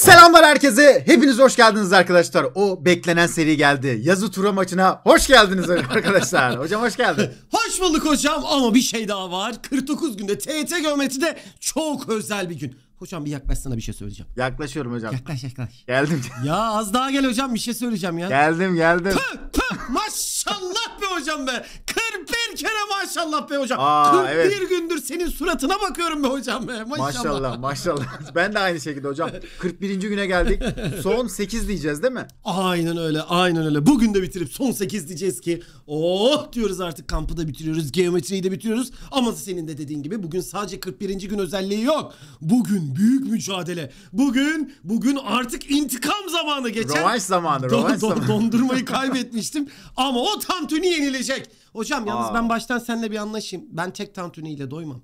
Selamlar herkese. Hepiniz hoş geldiniz arkadaşlar. O beklenen seri geldi. Yazı tura maçına hoş geldiniz arkadaşlar. Hocam hoş geldin. hoş bulduk hocam ama bir şey daha var. 49 günde TET geometride çok özel bir gün. Hocam bir yaklaş sana bir şey söyleyeceğim. Yaklaşıyorum hocam. Yaklaş yaklaş. Geldim. Ya az daha gel hocam bir şey söyleyeceğim ya. Geldim geldim. Tüh tüh maşallah be hocam be. 41 kere maşallah be hocam. Aa, 41 evet. gündür senin suratına bakıyorum be hocam be. Maşallah. Maşallah maşallah. Ben de aynı şekilde hocam. 41. güne geldik. Son 8 diyeceğiz değil mi? Aynen öyle aynen öyle. Bugün de bitirip son 8 diyeceğiz ki oh diyoruz artık kampı da bitiriyoruz. Geometriyi de bitiriyoruz. Ama senin de dediğin gibi bugün sadece 41. gün özelliği yok. Bugün büyük mücadele. Bugün bugün artık intikam zamanı geçen. Rövanş zamanı, rövanş don, don, Dondurmayı kaybetmiştim ama o tantuni yenilecek. Hocam yalnız Aa. ben baştan seninle bir anlaşayım. Ben tek tantuniyle doymam.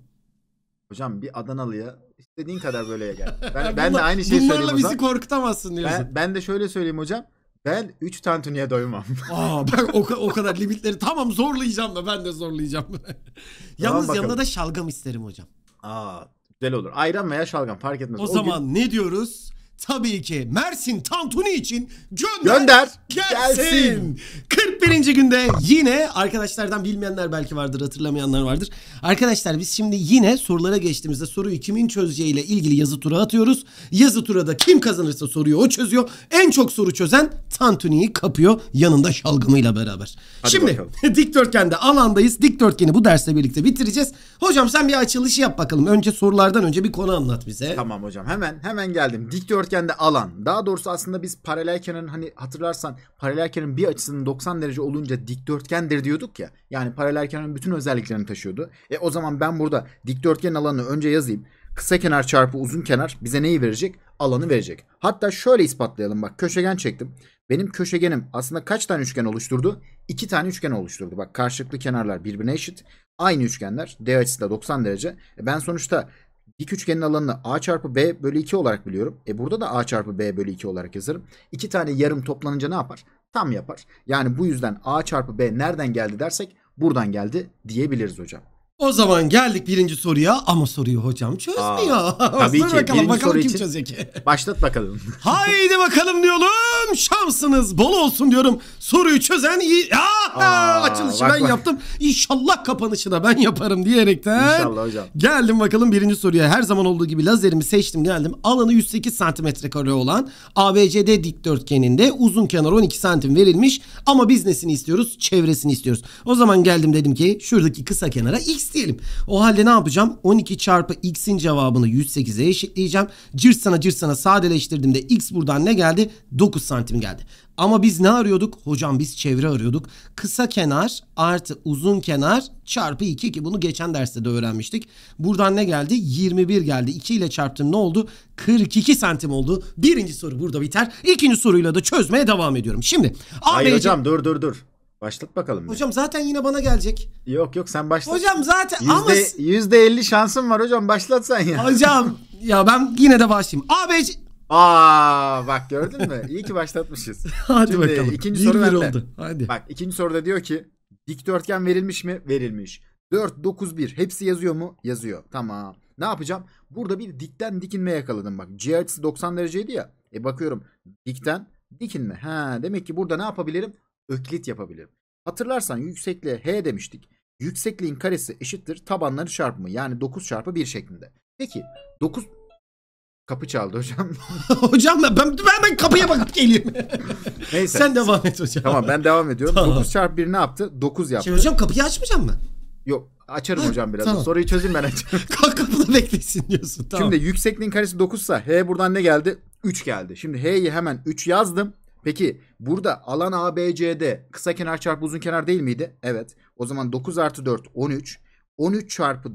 Hocam bir Adanalı'ya istediğin kadar böyle gel. Ben, Bunlar, ben de aynı şeyi söyleyeyim Bunlarla bizi korkutamazsın diyorsun. Ben, ben de şöyle söyleyeyim hocam. Ben 3 tantuniye doymam. Aa ben o, o kadar limitleri tamam zorlayacağım da ben de zorlayacağım. Yalnız tamam, yanında da şalgam isterim hocam. Aa Güzel olur. Ayran veya şalgam fark etmez. O, o zaman gün... ne diyoruz? tabii ki Mersin Tantuni için gönder, gönder gelsin. gelsin. 41. günde yine arkadaşlardan bilmeyenler belki vardır hatırlamayanlar vardır. Arkadaşlar biz şimdi yine sorulara geçtiğimizde soruyu kimin çözeceği ile ilgili yazı tura atıyoruz. Yazı tura da kim kazanırsa soruyu o çözüyor. En çok soru çözen Tantuni'yi kapıyor yanında şalgamıyla beraber. Hadi şimdi dikdörtgende alandayız. Dikdörtgeni bu dersle birlikte bitireceğiz. Hocam sen bir açılışı yap bakalım. Önce sorulardan önce bir konu anlat bize. Tamam hocam hemen hemen geldim. Dikdört alırken de alan. Daha doğrusu aslında biz paralel kenarın hani hatırlarsan paralel kenarın bir açısının 90 derece olunca dikdörtgendir diyorduk ya. Yani paralel kenarın bütün özelliklerini taşıyordu. E o zaman ben burada dikdörtgen alanını önce yazayım. Kısa kenar çarpı uzun kenar bize neyi verecek? Alanı verecek. Hatta şöyle ispatlayalım bak köşegen çektim. Benim köşegenim aslında kaç tane üçgen oluşturdu? İki tane üçgen oluşturdu. Bak karşılıklı kenarlar birbirine eşit. Aynı üçgenler. D açısı da 90 derece. E ben sonuçta Dik üçgenin alanını A çarpı B bölü 2 olarak biliyorum. E burada da A çarpı B bölü 2 olarak yazarım. İki tane yarım toplanınca ne yapar? Tam yapar. Yani bu yüzden A çarpı B nereden geldi dersek buradan geldi diyebiliriz hocam. O zaman geldik birinci soruya ama soruyu hocam çözmüyor. Aa, tabii ki. Bakalım, birinci bakalım soru kim için çözecek. Başlat bakalım. Haydi bakalım diyorum. Şansınız bol olsun diyorum. Soruyu çözen iyi. Aa, Aa, açılışı bak, ben bak. yaptım. İnşallah kapanışı da ben yaparım diyerekten. İnşallah hocam. Geldim bakalım birinci soruya. Her zaman olduğu gibi lazerimi seçtim geldim. Alanı 108 santimetre kare olan ABCD dikdörtgeninde uzun kenar 12 santim verilmiş. Ama biz nesini istiyoruz? Çevresini istiyoruz. O zaman geldim dedim ki şuradaki kısa kenara x diyelim. O halde ne yapacağım? 12 çarpı x'in cevabını 108'e eşitleyeceğim. Cırsana cırsana sadeleştirdiğimde x buradan ne geldi? 9 santim geldi. Ama biz ne arıyorduk? Hocam biz çevre arıyorduk. Kısa kenar artı uzun kenar çarpı 2 ki bunu geçen derste de öğrenmiştik. Buradan ne geldi? 21 geldi. 2 ile çarptım ne oldu? 42 santim oldu. Birinci soru burada biter. İkinci soruyla da çözmeye devam ediyorum. Şimdi ABC... Hayır hocam dur dur dur. Başlat bakalım. Hocam ya. zaten yine bana gelecek. Yok yok sen başlat. Hocam zaten yüzde, ama... Yüzde elli şansın var hocam başlatsan ya. Hocam ya ben yine de başlayayım. ABC... Aa bak gördün mü? İyi ki başlatmışız. Hadi Şimdi bakalım. İkinci bir soru bir oldu. Hadi. Bak ikinci soruda diyor ki dikdörtgen verilmiş mi? Verilmiş. 4, 9, 1 hepsi yazıyor mu? Yazıyor. Tamam. Ne yapacağım? Burada bir dikten dikinme yakaladım bak. C açısı 90 dereceydi ya. E bakıyorum dikten dikinme. Ha demek ki burada ne yapabilirim? öklit yapabilirim. Hatırlarsan yüksekliğe h demiştik. Yüksekliğin karesi eşittir tabanları çarpımı yani 9 çarpı 1 şeklinde. Peki 9 kapı çaldı hocam. hocam ben, ben ben kapıya bakıp geleyim. Neyse. Sen devam et hocam. Tamam ben devam ediyorum. Tamam. 9 çarpı 1 ne yaptı? 9 yaptı. Şimdi hocam kapıyı açmayacak mı? Yok açarım ha, hocam biraz. Tamam. Soruyu çözeyim ben açarım. Kalk kapıda beklesin diyorsun. Tamam. Şimdi yüksekliğin karesi 9 H buradan ne geldi? 3 geldi. Şimdi H'yi hemen 3 yazdım. Peki burada alan ABCD kısa kenar çarpı uzun kenar değil miydi? Evet. O zaman 9 artı 4 13. 13 çarpı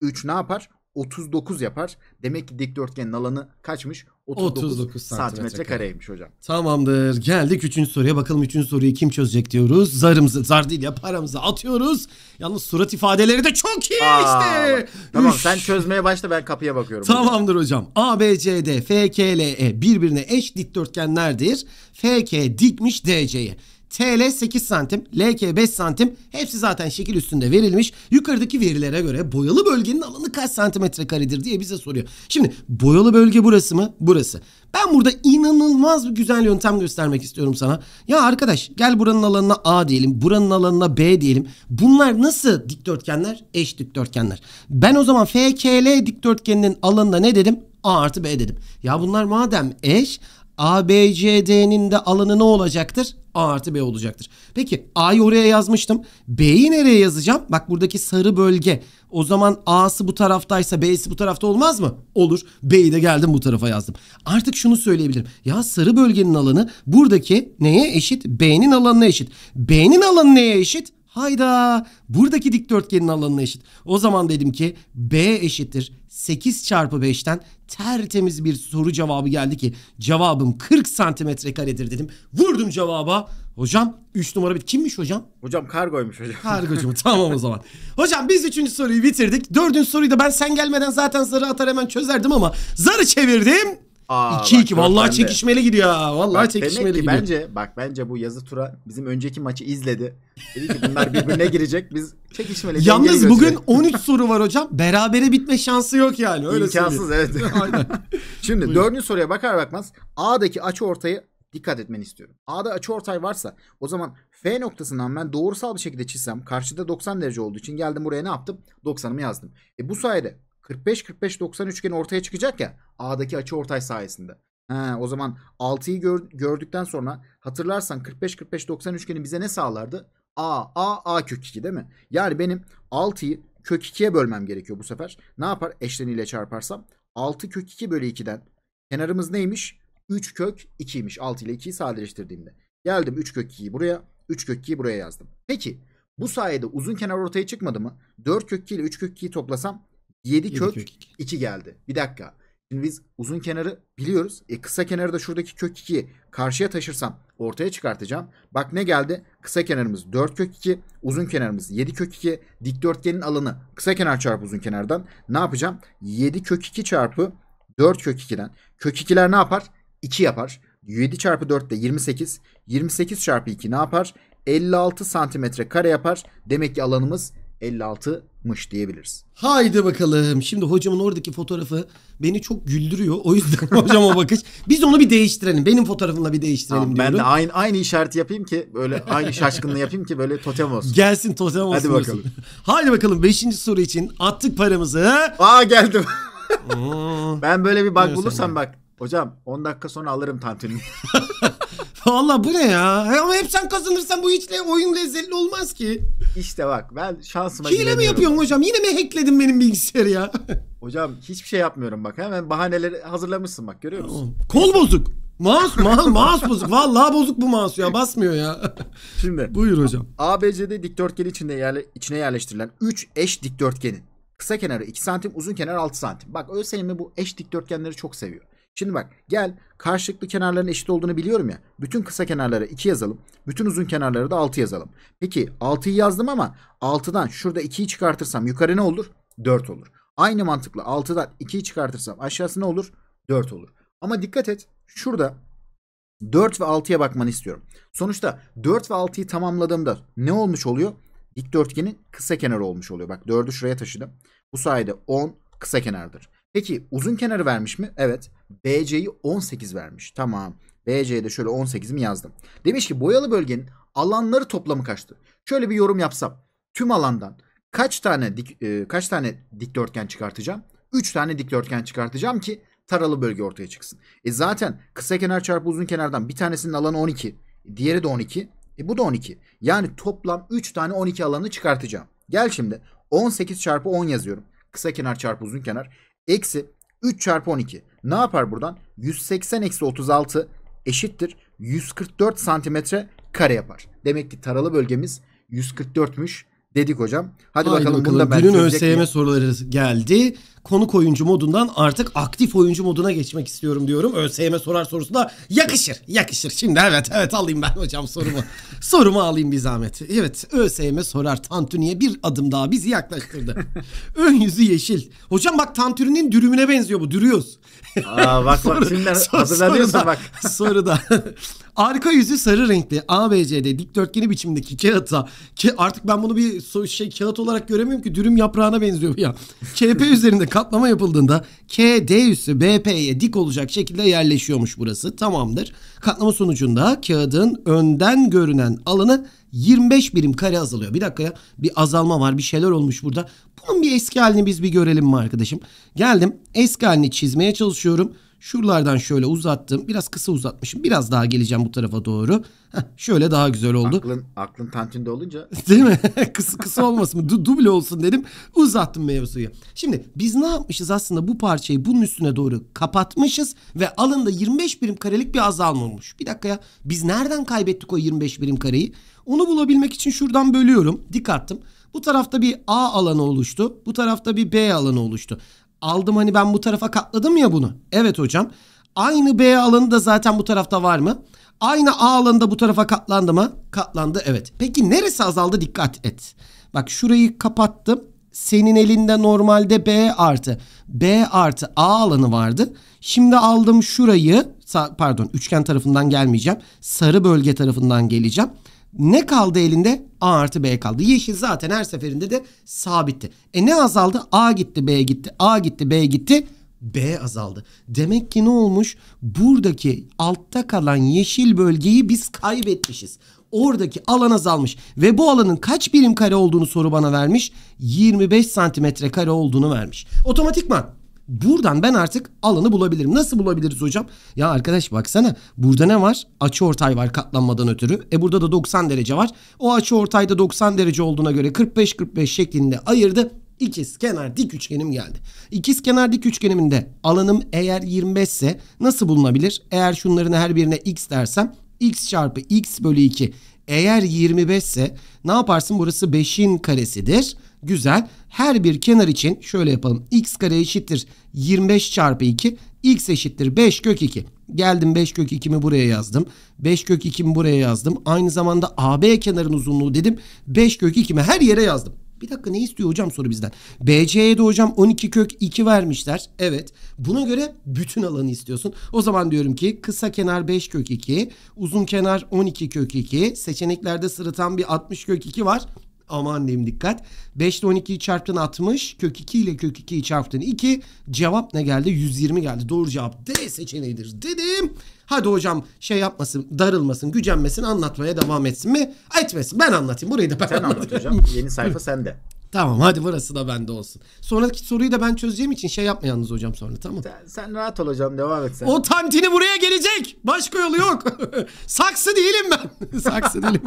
3 ne yapar? 39 yapar. Demek ki dikdörtgenin alanı kaçmış? 39, santimetre kareymiş hocam. Tamamdır. Geldik 3. soruya. Bakalım 3. soruyu kim çözecek diyoruz. Zarımızı, zar değil ya paramızı atıyoruz. Yalnız surat ifadeleri de çok iyi Aa, işte. Tamam Üş. sen çözmeye başla ben kapıya bakıyorum. Tamamdır hocam. A, B, C, D, F, K, L, E birbirine eş dikdörtgenlerdir. F, K dikmiş D, C'ye. TL 8 santim, LK 5 santim hepsi zaten şekil üstünde verilmiş. Yukarıdaki verilere göre boyalı bölgenin alanı kaç santimetre karedir diye bize soruyor. Şimdi boyalı bölge burası mı? Burası. Ben burada inanılmaz bir güzel yöntem göstermek istiyorum sana. Ya arkadaş gel buranın alanına A diyelim, buranın alanına B diyelim. Bunlar nasıl dikdörtgenler? Eş dikdörtgenler. Ben o zaman FKL dikdörtgeninin alanına ne dedim? A artı B dedim. Ya bunlar madem eş ABCD'nin de alanı ne olacaktır? A artı B olacaktır. Peki A'yı oraya yazmıştım. B'yi nereye yazacağım? Bak buradaki sarı bölge. O zaman A'sı bu taraftaysa B'si bu tarafta olmaz mı? Olur. B'yi de geldim bu tarafa yazdım. Artık şunu söyleyebilirim. Ya sarı bölgenin alanı buradaki neye eşit? B'nin alanına eşit. B'nin alanı neye eşit? Hayda buradaki dikdörtgenin alanına eşit. O zaman dedim ki B eşittir 8 çarpı 5'ten tertemiz bir soru cevabı geldi ki cevabım 40 santimetre karedir dedim. Vurdum cevaba. Hocam 3 numara bit kimmiş hocam? Hocam kargoymuş hocam. Kargocu tamam o zaman. Hocam biz 3. soruyu bitirdik. 4. soruyu da ben sen gelmeden zaten zarı atar hemen çözerdim ama zarı çevirdim. 2-2 vallahi çekişmeli de. gidiyor ha. Vallahi bak, çekişmeli demek ki gidiyor. Bence bak bence bu yazı tura bizim önceki maçı izledi. Dedi ki bunlar birbirine girecek. Biz çekişmeli. Yalnız bugün 13 soru var hocam. Berabere bitme şansı yok yani. Öyle İmkansız evet. Şimdi dördüncü soruya bakar bakmaz A'daki açı ortayı dikkat etmeni istiyorum. A'da açı ortay varsa o zaman F noktasından ben doğrusal bir şekilde çizsem karşıda 90 derece olduğu için geldim buraya ne yaptım? 90'ımı yazdım. E bu sayede 45-45-90 üçgeni ortaya çıkacak ya A'daki açı ortay sayesinde. He, o zaman 6'yı gördükten sonra hatırlarsan 45-45-90 üçgeni bize ne sağlardı? A, A, A kök 2 değil mi? Yani benim 6'yı kök 2'ye bölmem gerekiyor bu sefer. Ne yapar? Eşleniyle çarparsam 6 kök 2 bölü 2'den kenarımız neymiş? 3 kök 2'ymiş. 6 ile 2'yi sadeleştirdiğimde. Geldim 3 kök 2'yi buraya, 3 kök 2'yi buraya yazdım. Peki bu sayede uzun kenar ortaya çıkmadı mı? 4 kök 2 ile 3 kök 2'yi toplasam 7 kök, kök 2 geldi. Bir dakika. Şimdi biz uzun kenarı biliyoruz. E kısa kenarı da şuradaki kök 2'yi karşıya taşırsam ortaya çıkartacağım. Bak ne geldi? Kısa kenarımız 4 kök 2. Uzun kenarımız 7 kök 2. Dikdörtgenin alanı kısa kenar çarpı uzun kenardan. Ne yapacağım? 7 kök 2 çarpı 4 kök 2'den. Kök 2'ler ne yapar? 2 yapar. 7 çarpı 4 de 28. 28 çarpı 2 ne yapar? 56 santimetre kare yapar. Demek ki alanımız 56 yapmış diyebiliriz. Haydi bakalım. Şimdi hocamın oradaki fotoğrafı beni çok güldürüyor. O yüzden hocama bakış. Biz onu bir değiştirelim. Benim fotoğrafımla bir değiştirelim tamam, diyorum. Ben de aynı, aynı işareti yapayım ki böyle aynı şaşkınlığı yapayım ki böyle totem olsun. Gelsin totem olsun. Hadi bakalım. Olsun. Haydi bakalım Beşinci soru için attık paramızı. Aa geldim. ben böyle bir bak bulursam bak Hocam 10 dakika sonra alırım tantuni. Allah bu ne ya? Ama hep sen kazanırsan bu hiç le- oyun lezzetli olmaz ki. İşte bak ben şansıma Hile mi güveniyorum. yapıyorsun hocam? Yine mi hackledin benim bilgisayarı ya? Hocam hiçbir şey yapmıyorum bak. Hemen bahaneleri hazırlamışsın bak görüyor musun? Kol bozuk. Mouse, ma- mouse bozuk. Vallahi bozuk bu mouse ya. Basmıyor ya. Şimdi Buyur hocam. ABCD dikdörtgeni içinde yerle, içine yerleştirilen 3 eş dikdörtgenin kısa kenarı 2 santim uzun kenar 6 santim. Bak ÖSYM bu eş dikdörtgenleri çok seviyor. Şimdi bak gel karşılıklı kenarların eşit olduğunu biliyorum ya. Bütün kısa kenarları 2 yazalım. Bütün uzun kenarları da 6 yazalım. Peki 6'yı yazdım ama 6'dan şurada 2'yi çıkartırsam yukarı ne olur? 4 olur. Aynı mantıkla 6'dan 2'yi çıkartırsam aşağısı ne olur? 4 olur. Ama dikkat et şurada 4 ve 6'ya bakmanı istiyorum. Sonuçta 4 ve 6'yı tamamladığımda ne olmuş oluyor? Dikdörtgenin kısa kenarı olmuş oluyor. Bak 4'ü şuraya taşıdım. Bu sayede 10 kısa kenardır. Peki uzun kenarı vermiş mi? Evet. BC'yi 18 vermiş. Tamam. BC'ye de şöyle 18'imi yazdım. Demiş ki boyalı bölgenin alanları toplamı kaçtı? Şöyle bir yorum yapsam. Tüm alandan kaç tane dik, e, kaç tane dikdörtgen çıkartacağım? 3 tane dikdörtgen çıkartacağım ki taralı bölge ortaya çıksın. E zaten kısa kenar çarpı uzun kenardan bir tanesinin alanı 12. Diğeri de 12. E bu da 12. Yani toplam 3 tane 12 alanı çıkartacağım. Gel şimdi 18 çarpı 10 yazıyorum. Kısa kenar çarpı uzun kenar. Eksi 3 çarpı 12. Ne yapar buradan? 180 eksi 36 eşittir. 144 santimetre kare yapar. Demek ki taralı bölgemiz 144'müş dedik hocam. Hadi Aynen bakalım, bakalım. bunu da ben Günün ÖSYM soruları geldi konuk oyuncu modundan artık aktif oyuncu moduna geçmek istiyorum diyorum. ÖSYM sorar sorusuna yakışır. Yakışır. Şimdi evet evet alayım ben hocam sorumu. sorumu alayım bir zahmet. Evet ÖSYM sorar Tantuni'ye bir adım daha bizi yaklaştırdı. Ön yüzü yeşil. Hocam bak Tantuni'nin dürümüne benziyor bu. Dürüyoruz. Aa bak soru, bak filmler hazırlanıyorsun bak. Soru da. Arka yüzü sarı renkli ABC'de dikdörtgeni biçimdeki kağıta ki artık ben bunu bir şey kağıt olarak göremiyorum ki dürüm yaprağına benziyor ya. KP üzerinde katlama yapıldığında K, D üssü BP'ye dik olacak şekilde yerleşiyormuş burası. Tamamdır. Katlama sonucunda kağıdın önden görünen alanı 25 birim kare azalıyor. Bir dakika ya bir azalma var bir şeyler olmuş burada. Bunun bir eski halini biz bir görelim mi arkadaşım? Geldim eski halini çizmeye çalışıyorum. Şuralardan şöyle uzattım. Biraz kısa uzatmışım. Biraz daha geleceğim bu tarafa doğru. Heh, şöyle daha güzel oldu. Aklın, aklın tantinde olunca. Değil mi? kısa, kısa olmasın mı? Du, duble olsun dedim. Uzattım mevzuyu. Şimdi biz ne yapmışız aslında bu parçayı bunun üstüne doğru kapatmışız ve alında 25 birim karelik bir azalma olmuş. Bir dakika ya. Biz nereden kaybettik o 25 birim kareyi? Onu bulabilmek için şuradan bölüyorum. Dikkatim. Bu tarafta bir A alanı oluştu. Bu tarafta bir B alanı oluştu aldım hani ben bu tarafa katladım ya bunu. Evet hocam. Aynı B alanı da zaten bu tarafta var mı? Aynı A alanı da bu tarafa katlandı mı? Katlandı evet. Peki neresi azaldı dikkat et. Bak şurayı kapattım. Senin elinde normalde B artı B artı A alanı vardı. Şimdi aldım şurayı pardon üçgen tarafından gelmeyeceğim. Sarı bölge tarafından geleceğim. Ne kaldı elinde? A artı B kaldı. Yeşil zaten her seferinde de sabitti. E ne azaldı? A gitti B gitti. A gitti B gitti. B azaldı. Demek ki ne olmuş? Buradaki altta kalan yeşil bölgeyi biz kaybetmişiz. Oradaki alan azalmış ve bu alanın kaç birim kare olduğunu soru bana vermiş? 25 santimetre kare olduğunu vermiş. Otomatikman Buradan ben artık alanı bulabilirim. Nasıl bulabiliriz hocam? Ya arkadaş baksana burada ne var? Açı ortay var katlanmadan ötürü. E burada da 90 derece var. O açı ortayda 90 derece olduğuna göre 45-45 şeklinde ayırdı. İkiz kenar dik üçgenim geldi. İkiz kenar dik üçgeniminde alanım eğer 25 ise nasıl bulunabilir? Eğer şunların her birine x dersem x çarpı x bölü 2 eğer 25 ise ne yaparsın? Burası 5'in karesidir. Güzel her bir kenar için şöyle yapalım. x kare eşittir 25 çarpı 2. x eşittir 5 kök 2. Geldim 5 kök 2'mi buraya yazdım. 5 kök 2'mi buraya yazdım. Aynı zamanda AB kenarın uzunluğu dedim. 5 kök 2'mi her yere yazdım. Bir dakika ne istiyor hocam soru bizden. BC'ye de hocam 12 kök 2 vermişler. Evet. Buna göre bütün alanı istiyorsun. O zaman diyorum ki kısa kenar 5 kök 2, uzun kenar 12 kök 2, seçeneklerde sırıtan bir 60 kök 2 var. Aman diyeyim dikkat. 5 ile 12'yi çarptın 60. Kök 2 ile kök 2'yi çarptın 2. Cevap ne geldi? 120 geldi. Doğru cevap D seçeneğidir dedim. Hadi hocam şey yapmasın, darılmasın, gücenmesin, anlatmaya devam etsin mi? Etmesin. Ben anlatayım. Burayı da ben Sen anlatayım. anlat hocam. Yeni sayfa sende. Tamam hadi burası da bende olsun. Sonraki soruyu da ben çözeceğim için şey yapma yalnız hocam sonra tamam. Sen, sen rahat ol hocam devam et sen. O tantini buraya gelecek. Başka yolu yok. Saksı değilim ben. Saksı değilim.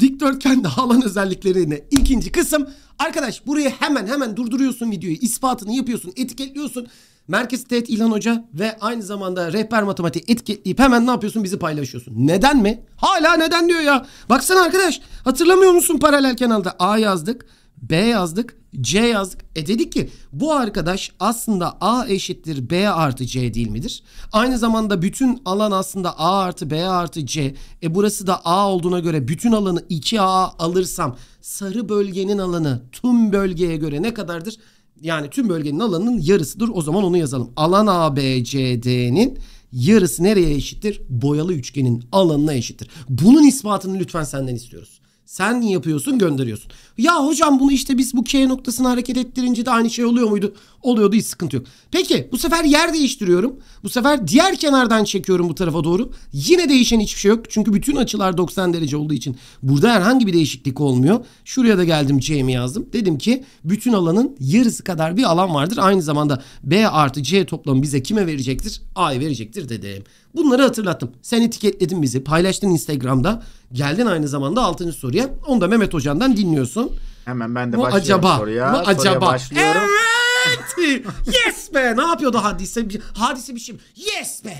Dikdörtgen alan özelliklerine ikinci kısım. Arkadaş burayı hemen hemen durduruyorsun videoyu. ispatını yapıyorsun. Etiketliyorsun. Merkez Teğet İlhan Hoca ve aynı zamanda rehber matematik etiketleyip hemen ne yapıyorsun bizi paylaşıyorsun. Neden mi? Hala neden diyor ya. Baksana arkadaş hatırlamıyor musun paralel kenalda A yazdık. B yazdık, C yazdık. E dedik ki bu arkadaş aslında A eşittir B artı C değil midir? Aynı zamanda bütün alan aslında A artı B artı C. E burası da A olduğuna göre bütün alanı 2A alırsam sarı bölgenin alanı tüm bölgeye göre ne kadardır? Yani tüm bölgenin alanının yarısıdır. O zaman onu yazalım. Alan ABCD'nin yarısı nereye eşittir? Boyalı üçgenin alanına eşittir. Bunun ispatını lütfen senden istiyoruz. Sen yapıyorsun gönderiyorsun. Ya hocam bunu işte biz bu K noktasını hareket ettirince de aynı şey oluyor muydu? Oluyordu hiç sıkıntı yok. Peki bu sefer yer değiştiriyorum. Bu sefer diğer kenardan çekiyorum bu tarafa doğru. Yine değişen hiçbir şey yok. Çünkü bütün açılar 90 derece olduğu için burada herhangi bir değişiklik olmuyor. Şuraya da geldim C'mi yazdım. Dedim ki bütün alanın yarısı kadar bir alan vardır. Aynı zamanda B artı C toplamı bize kime verecektir? A'yı verecektir dedim. Bunları hatırlattım. Sen etiketledin bizi. Paylaştın Instagram'da. Geldin aynı zamanda 6. soruya. Onu da Mehmet Hoca'ndan dinliyorsun. Hemen ben de bu başlıyorum acaba, soruya. Bu acaba. Soruya başlıyorum. Evet. yes be. Ne yapıyordu hadise? Hadise bir şey. Yes be.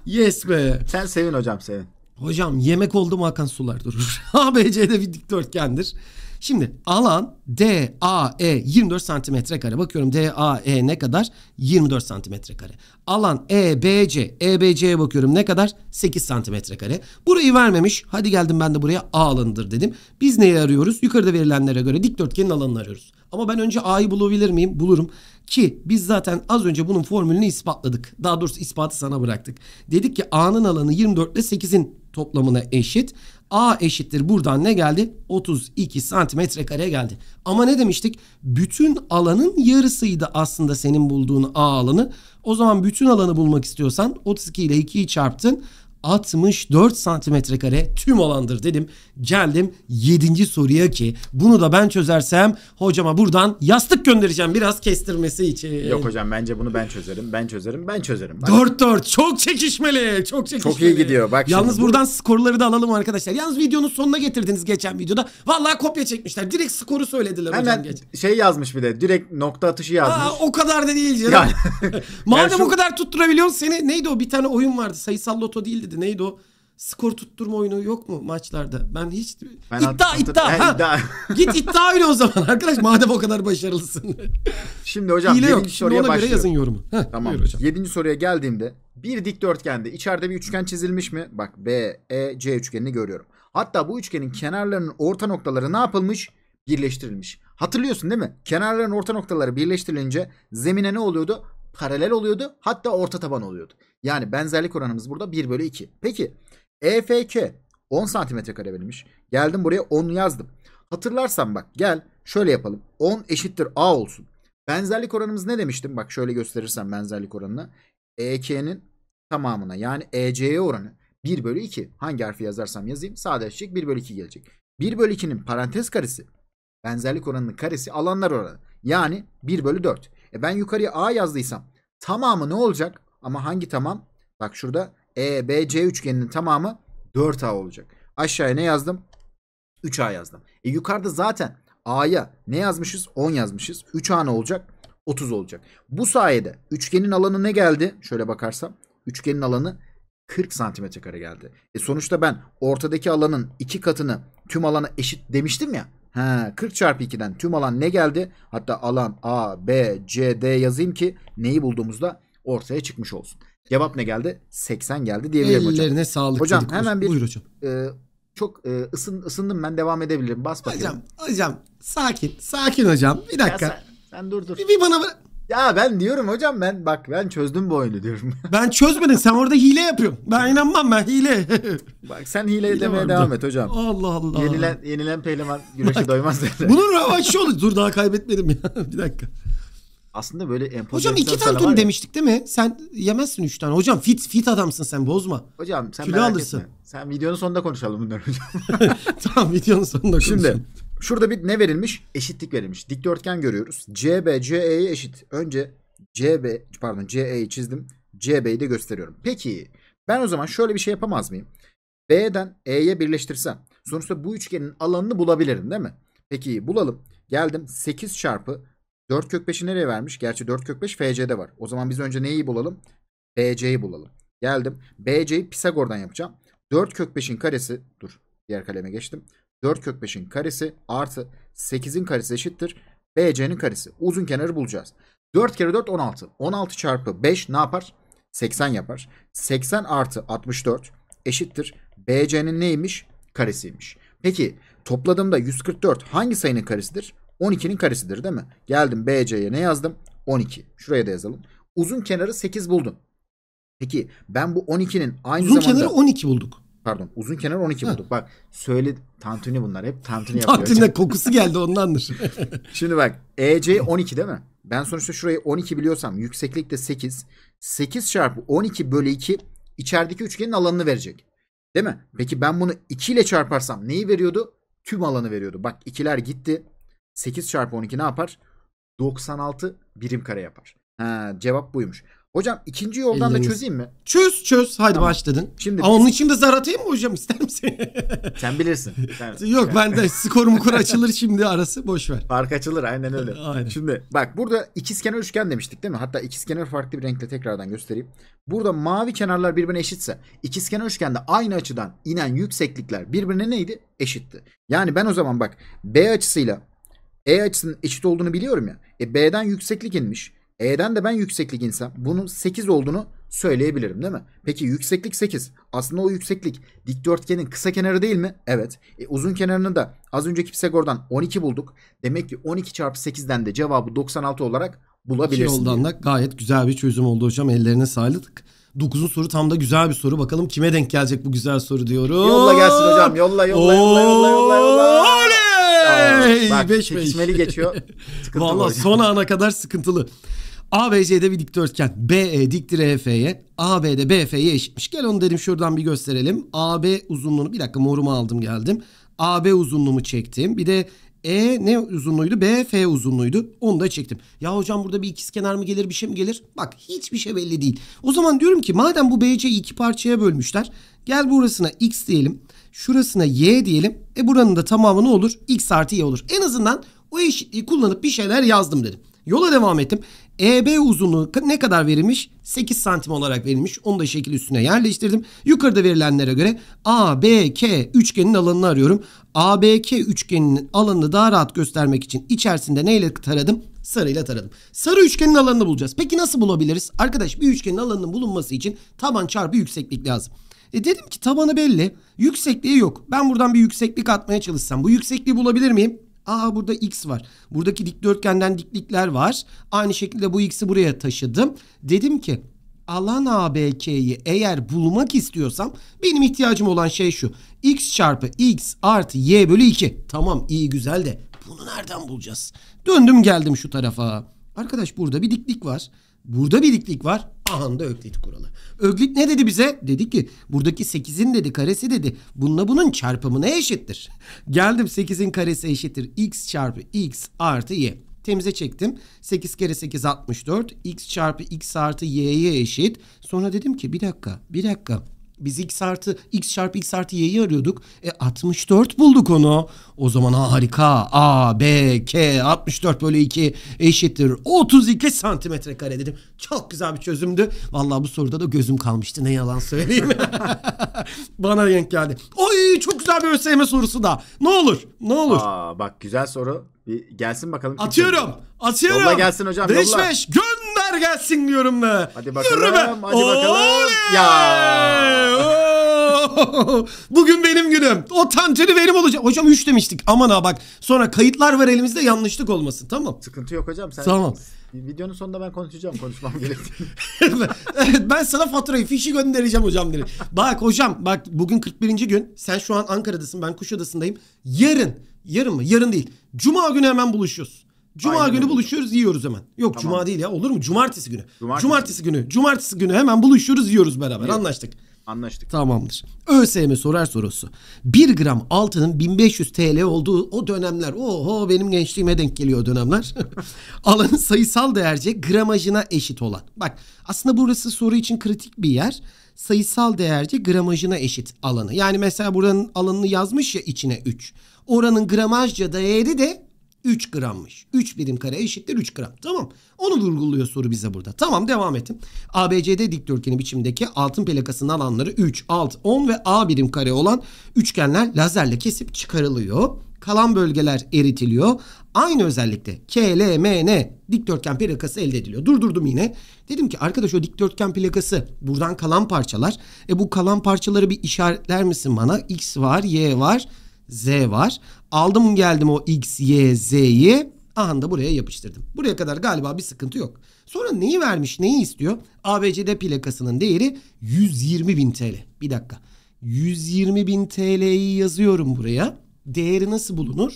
yes be. Sen sevin hocam sevin. Hocam yemek oldu mu akan sular durur. ABC'de bir dikdörtgendir. Şimdi alan DAE 24 santimetre kare. Bakıyorum DAE ne kadar? 24 santimetre kare. Alan EBC. EBC'ye bakıyorum ne kadar? 8 santimetre kare. Burayı vermemiş. Hadi geldim ben de buraya A alanıdır dedim. Biz neyi arıyoruz? Yukarıda verilenlere göre dikdörtgenin alanını arıyoruz. Ama ben önce A'yı bulabilir miyim? Bulurum. Ki biz zaten az önce bunun formülünü ispatladık. Daha doğrusu ispatı sana bıraktık. Dedik ki A'nın alanı 24 ile 8'in toplamına eşit. A eşittir buradan ne geldi? 32 santimetre kare geldi. Ama ne demiştik? Bütün alanın yarısıydı aslında senin bulduğun A alanı. O zaman bütün alanı bulmak istiyorsan 32 ile 2'yi çarptın. 64 santimetre kare tüm alandır dedim. Geldim 7. soruya ki bunu da ben çözersem hocama buradan yastık göndereceğim biraz kestirmesi için. Yok hocam bence bunu ben çözerim. Ben çözerim. Ben çözerim. Bak. 4 4 çok çekişmeli. Çok çekişmeli. Çok iyi gidiyor. Bak Yalnız şimdi. buradan skorları da alalım arkadaşlar. Yalnız videonun sonuna getirdiniz geçen videoda. Vallahi kopya çekmişler. Direkt skoru söylediler Hemen hocam geçen. şey yazmış bir de. Direkt nokta atışı yazmış. Aa, o kadar da değil canım. Yani. Madem yani şu... o kadar tutturabiliyorsun seni neydi o bir tane oyun vardı. Sayısal loto değildi dedi neydi o? Skor tutturma oyunu yok mu maçlarda? Ben hiç ben iddia at, iddia. At, ha. iddia. Git iddia öyle o zaman arkadaş madem o kadar başarılısın. Şimdi hocam Hile Yok. soruya Şimdi ona göre yazın yorumu. Heh, tamam. Hocam. 7. soruya geldiğimde bir dikdörtgende içeride bir üçgen çizilmiş mi? Bak B, E, C üçgenini görüyorum. Hatta bu üçgenin kenarlarının orta noktaları ne yapılmış? Birleştirilmiş. Hatırlıyorsun değil mi? Kenarların orta noktaları birleştirilince zemine ne oluyordu? paralel oluyordu. Hatta orta taban oluyordu. Yani benzerlik oranımız burada 1 bölü 2. Peki EFK 10 santimetre kare verilmiş. Geldim buraya 10 yazdım. Hatırlarsan bak gel şöyle yapalım. 10 eşittir A olsun. Benzerlik oranımız ne demiştim? Bak şöyle gösterirsem benzerlik oranını. EK'nin tamamına yani EC'ye oranı 1 bölü 2. Hangi harfi yazarsam yazayım sadece 1 bölü 2 gelecek. 1 bölü 2'nin parantez karesi benzerlik oranının karesi alanlar oranı. Yani 1 bölü 4. E ben yukarıya A yazdıysam tamamı ne olacak? Ama hangi tamam? Bak şurada E, B, C üçgeninin tamamı 4A olacak. Aşağıya ne yazdım? 3A yazdım. E yukarıda zaten A'ya ne yazmışız? 10 yazmışız. 3A ne olacak? 30 olacak. Bu sayede üçgenin alanı ne geldi? Şöyle bakarsam üçgenin alanı 40 santimetre kare geldi. E sonuçta ben ortadaki alanın iki katını tüm alana eşit demiştim ya. Ha, 40 çarpı 2'den tüm alan ne geldi? Hatta alan A, B, C, D yazayım ki neyi bulduğumuzda ortaya çıkmış olsun. Cevap ne geldi? 80 geldi diyebilirim hocam. Ellerine sağlık. Hocam hemen bir Buyur hocam. E, çok e, ısın, ısındım ben devam edebilirim. Bas bakayım. Hocam, hocam sakin sakin hocam bir dakika. Ya sen, sen dur dur. Bir, bir bana bırak. Ya ben diyorum hocam ben bak ben çözdüm bu oyunu diyorum. Ben çözmedim sen orada hile yapıyorsun. Ben inanmam ben hile. Bak sen hile, hile demeye vardı. devam et hocam. Allah Allah. Yenilen, yenilen pehlivan güreşe doymaz dedi. Bunun ravaşı olur. Dur daha kaybetmedim ya. Bir dakika. Aslında böyle empoze Hocam iki tane demiştik değil mi? Sen yemezsin üç tane. Hocam fit fit adamsın sen bozma. Hocam sen Kilo merak alırsın. etme. Sen videonun sonunda konuşalım bunları hocam. tamam videonun sonunda konuşalım. Şimdi Şurada bir ne verilmiş? Eşitlik verilmiş. Dikdörtgen görüyoruz. CB CE'ye eşit. Önce CB pardon CE'yi çizdim. CB'yi de gösteriyorum. Peki ben o zaman şöyle bir şey yapamaz mıyım? B'den E'ye birleştirsem sonuçta bu üçgenin alanını bulabilirim değil mi? Peki bulalım. Geldim 8 çarpı 4 kök 5'i nereye vermiş? Gerçi 4 kök 5 FC'de var. O zaman biz önce neyi bulalım? BC'yi bulalım. Geldim. BC'yi Pisagor'dan yapacağım. 4 kök 5'in karesi dur diğer kaleme geçtim. 4 kök 5'in karesi artı 8'in karesi eşittir. BC'nin karesi. Uzun kenarı bulacağız. 4 kere 4 16. 16 çarpı 5 ne yapar? 80 yapar. 80 artı 64 eşittir. BC'nin neymiş? Karesiymiş. Peki topladığımda 144 hangi sayının karesidir? 12'nin karesidir değil mi? Geldim BC'ye ne yazdım? 12. Şuraya da yazalım. Uzun kenarı 8 buldum. Peki ben bu 12'nin aynı Uzun zamanda... Uzun kenarı 12 bulduk. Pardon uzun kenar 12 bulduk. Bak söyle tantuni bunlar hep tantuni yapıyor. Tantuni kokusu geldi ondandır. Şimdi bak EC 12 değil mi? Ben sonuçta şurayı 12 biliyorsam yükseklik de 8. 8 çarpı 12 bölü 2 içerideki üçgenin alanını verecek. Değil mi? Peki ben bunu 2 ile çarparsam neyi veriyordu? Tüm alanı veriyordu. Bak ikiler gitti. 8 çarpı 12 ne yapar? 96 birim kare yapar. Ha, cevap buymuş. Hocam ikinci yoldan Elleriniz. da çözeyim mi? Çöz çöz. Haydi tamam. baş Şimdi Ama biz... onun için de zar atayım mı hocam ister misin? Sen bilirsin. Sen... Yok ben de skorum kur açılır şimdi arası boş ver. Fark açılır aynen öyle. aynen. Şimdi bak burada ikizkenar üçgen demiştik değil mi? Hatta ikizkenar farklı bir renkle tekrardan göstereyim. Burada mavi kenarlar birbirine eşitse ikizkenar üçgende aynı açıdan inen yükseklikler birbirine neydi? Eşitti. Yani ben o zaman bak B açısıyla E açısının eşit olduğunu biliyorum ya. E B'den yükseklik inmiş. E'den de ben yükseklik insan. bunun 8 olduğunu söyleyebilirim değil mi? Peki yükseklik 8. Aslında o yükseklik dikdörtgenin kısa kenarı değil mi? Evet. E, uzun kenarını da az önceki Pisagor'dan 12 bulduk. Demek ki 12 çarpı 8'den de cevabı 96 olarak bulabilirsin. İki yoldan da gayet güzel bir çözüm oldu hocam. Ellerine sağlık. 9'un soru tam da güzel bir soru. Bakalım kime denk gelecek bu güzel soru diyorum. Yolla gelsin hocam. Yolla yolla yolla yolla yolla. yolla. Oley! Bak, beş, beş. geçiyor. Valla son ana kadar sıkıntılı. ABC'de bir dikdörtgen. BE diktir EF'ye. AB'de BF'ye eşitmiş. Gel onu dedim şuradan bir gösterelim. AB uzunluğunu bir dakika morumu aldım geldim. AB uzunluğumu çektim. Bir de E ne uzunluğuydu? BF uzunluğuydu. Onu da çektim. Ya hocam burada bir ikizkenar mı gelir bir şey mi gelir? Bak hiçbir şey belli değil. O zaman diyorum ki madem bu BC'yi iki parçaya bölmüşler. Gel burasına X diyelim. Şurasına Y diyelim. E buranın da tamamı ne olur? X artı Y olur. En azından o eşitliği kullanıp bir şeyler yazdım dedim. Yola devam ettim. EB uzunluğu ne kadar verilmiş? 8 santim olarak verilmiş. Onu da şekil üstüne yerleştirdim. Yukarıda verilenlere göre ABK üçgenin alanını arıyorum. ABK üçgeninin alanını daha rahat göstermek için içerisinde neyle taradım? Sarıyla taradım. Sarı üçgenin alanını bulacağız. Peki nasıl bulabiliriz? Arkadaş bir üçgenin alanının bulunması için taban çarpı yükseklik lazım. E dedim ki tabanı belli. Yüksekliği yok. Ben buradan bir yükseklik atmaya çalışsam bu yüksekliği bulabilir miyim? Aa burada x var. Buradaki dikdörtgenden diklikler var. Aynı şekilde bu x'i buraya taşıdım. Dedim ki alan ABK'yi eğer bulmak istiyorsam benim ihtiyacım olan şey şu. x çarpı x artı y bölü 2. Tamam iyi güzel de bunu nereden bulacağız? Döndüm geldim şu tarafa. Arkadaş burada bir diklik var. Burada bir diklik var. Ahanda öklit kuralı. Öklit ne dedi bize? Dedi ki buradaki 8'in dedi karesi dedi. Bununla bunun çarpımına eşittir. Geldim 8'in karesi eşittir. X çarpı X artı Y. Temize çektim. 8 kere 8 64. X çarpı X artı Y'ye eşit. Sonra dedim ki bir dakika bir dakika biz x artı x çarpı x artı y'yi arıyorduk. E 64 bulduk onu. O zaman harika. A, B, K 64 bölü 2 eşittir. 32 santimetre kare dedim. Çok güzel bir çözümdü. Vallahi bu soruda da gözüm kalmıştı. Ne yalan söyleyeyim. Bana denk geldi. Oy çok güzel bir ÖSYM sorusu da. Ne olur ne olur. Aa, bak güzel soru. Bir gelsin bakalım. Atıyorum. çözecek. Atıyorum. Yolla gelsin hocam, Beş yolla. beş. Gönder gelsin diyorum da. Hadi bakalım, Yürü be. hadi bakalım. Oley! Ya! Bugün benim günüm. O tantuni benim olacak. Hocam 3 demiştik. Aman ha bak. Sonra kayıtlar var elimizde yanlışlık olmasın. Tamam. Sıkıntı yok hocam. Sen Tamam. Videonun sonunda ben konuşacağım konuşmam gerektiğini. evet, ben sana faturayı, fişi göndereceğim hocam dedi. Bak hocam bak bugün 41. gün. Sen şu an Ankara'dasın. Ben Kuşadası'ndayım. Yarın Yarın mı? Yarın değil. Cuma günü hemen buluşuyoruz. Cuma Aynen günü öyle. buluşuyoruz yiyoruz hemen. Yok tamam. cuma değil ya olur mu? Cumartesi günü. Cumartesi, Cumartesi günü. Cumartesi günü hemen buluşuyoruz yiyoruz beraber evet. anlaştık. Anlaştık. Tamamdır. ÖSYM sorar sorusu. 1 gram altının 1500 TL olduğu o dönemler. Oho benim gençliğime denk geliyor o dönemler. Alanın sayısal değerce gramajına eşit olan. Bak aslında burası soru için kritik bir yer. Sayısal değerce gramajına eşit alanı. Yani mesela buranın alanını yazmış ya içine 3. Oranın gramajca değeri de 3 grammış. 3 birim kare eşittir 3 gram. Tamam. Onu vurguluyor soru bize burada. Tamam devam ettim. ABCD dikdörtgeni biçimdeki altın plakasının alanları 3, alt, 10 ve A birim kare olan üçgenler lazerle kesip çıkarılıyor. Kalan bölgeler eritiliyor. Aynı özellikte KLMN dikdörtgen plakası elde ediliyor. Durdurdum yine. Dedim ki arkadaş o dikdörtgen plakası buradan kalan parçalar. E bu kalan parçaları bir işaretler misin bana? X var, Y var z var. Aldım geldim o x, y, z'yi. Aha da buraya yapıştırdım. Buraya kadar galiba bir sıkıntı yok. Sonra neyi vermiş neyi istiyor? ABCD plakasının değeri 120 bin TL. Bir dakika. 120 bin TL'yi yazıyorum buraya. Değeri nasıl bulunur?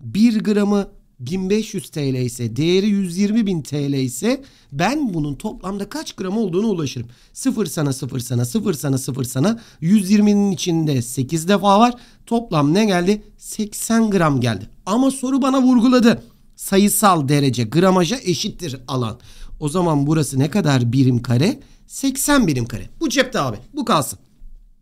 1 gramı 1500 TL ise değeri 120 bin TL ise ben bunun toplamda kaç gram olduğunu ulaşırım. 0 sana 0 sana 0 sana 0 sana 120'nin içinde 8 defa var. Toplam ne geldi? 80 gram geldi. Ama soru bana vurguladı. Sayısal derece gramaja eşittir alan. O zaman burası ne kadar birim kare? 80 birim kare. Bu cepte abi. Bu kalsın.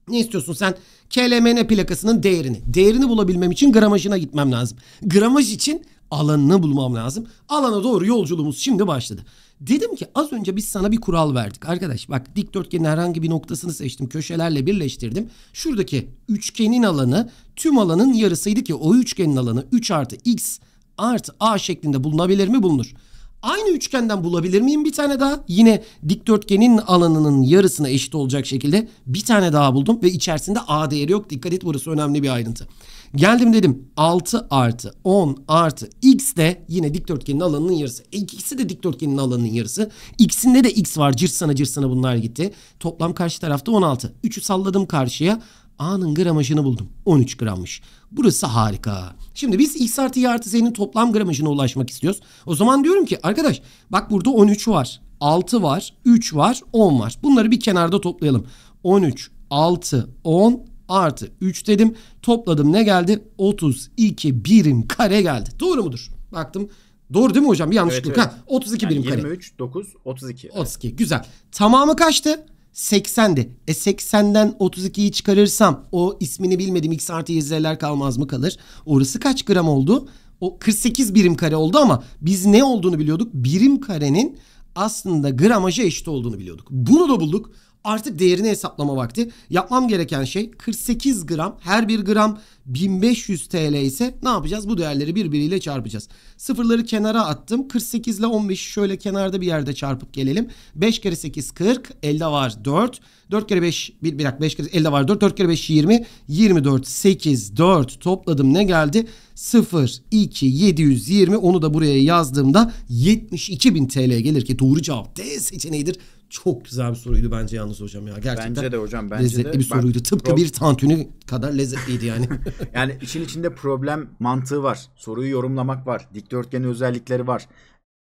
Ne istiyorsun sen? KLMN plakasının değerini. Değerini bulabilmem için gramajına gitmem lazım. Gramaj için alanını bulmam lazım. Alana doğru yolculuğumuz şimdi başladı. Dedim ki az önce biz sana bir kural verdik. Arkadaş bak dikdörtgenin herhangi bir noktasını seçtim. Köşelerle birleştirdim. Şuradaki üçgenin alanı tüm alanın yarısıydı ki o üçgenin alanı 3 artı x artı a şeklinde bulunabilir mi? Bulunur. Aynı üçgenden bulabilir miyim bir tane daha? Yine dikdörtgenin alanının yarısına eşit olacak şekilde bir tane daha buldum ve içerisinde a değeri yok. Dikkat et burası önemli bir ayrıntı. Geldim dedim 6 artı 10 artı x de yine dikdörtgenin alanının yarısı. E, de dikdörtgenin alanının yarısı. X'inde de x var cırsana cırsana bunlar gitti. Toplam karşı tarafta 16. 3'ü salladım karşıya. A'nın gramajını buldum. 13 grammış. Burası harika. Şimdi biz x artı y artı z'nin toplam gramajına ulaşmak istiyoruz. O zaman diyorum ki arkadaş bak burada 13 var. 6 var. 3 var. 10 var. Bunları bir kenarda toplayalım. 13, 6, 10 artı 3 dedim. Topladım ne geldi? 32 birim kare geldi. Doğru mudur? Baktım. Doğru değil mi hocam? Bir yanlışlık. Evet, evet. Ha, 32 yani birim 23, kare. 23, 9, 32. 32 evet. güzel. Tamamı kaçtı? 80'di. E 80'den 32'yi çıkarırsam o ismini bilmediğim x artı y z'ler kalmaz mı kalır? Orası kaç gram oldu? O 48 birim kare oldu ama biz ne olduğunu biliyorduk? Birim karenin aslında gramaja eşit olduğunu biliyorduk. Bunu da bulduk. Artık değerini hesaplama vakti. Yapmam gereken şey 48 gram her bir gram 1500 TL ise ne yapacağız? Bu değerleri birbiriyle çarpacağız. Sıfırları kenara attım. 48 ile 15 şöyle kenarda bir yerde çarpıp gelelim. 5 kere 8 40. Elde var 4. 4 kere 5 bir, bir dakika 5 kere elde var 4. 4 kere 5 20. 24 8 4 topladım ne geldi? 0 2 720 onu da buraya yazdığımda 72.000 TL gelir ki doğru cevap D seçeneğidir çok güzel bir soruydu bence yalnız hocam ya. Gerçekten bence de hocam bence lezzetli de. bir soruydu. Ben, Tıpkı pro... bir tantuni kadar lezzetliydi yani. yani işin içinde problem mantığı var. Soruyu yorumlamak var. Dikdörtgenin özellikleri var.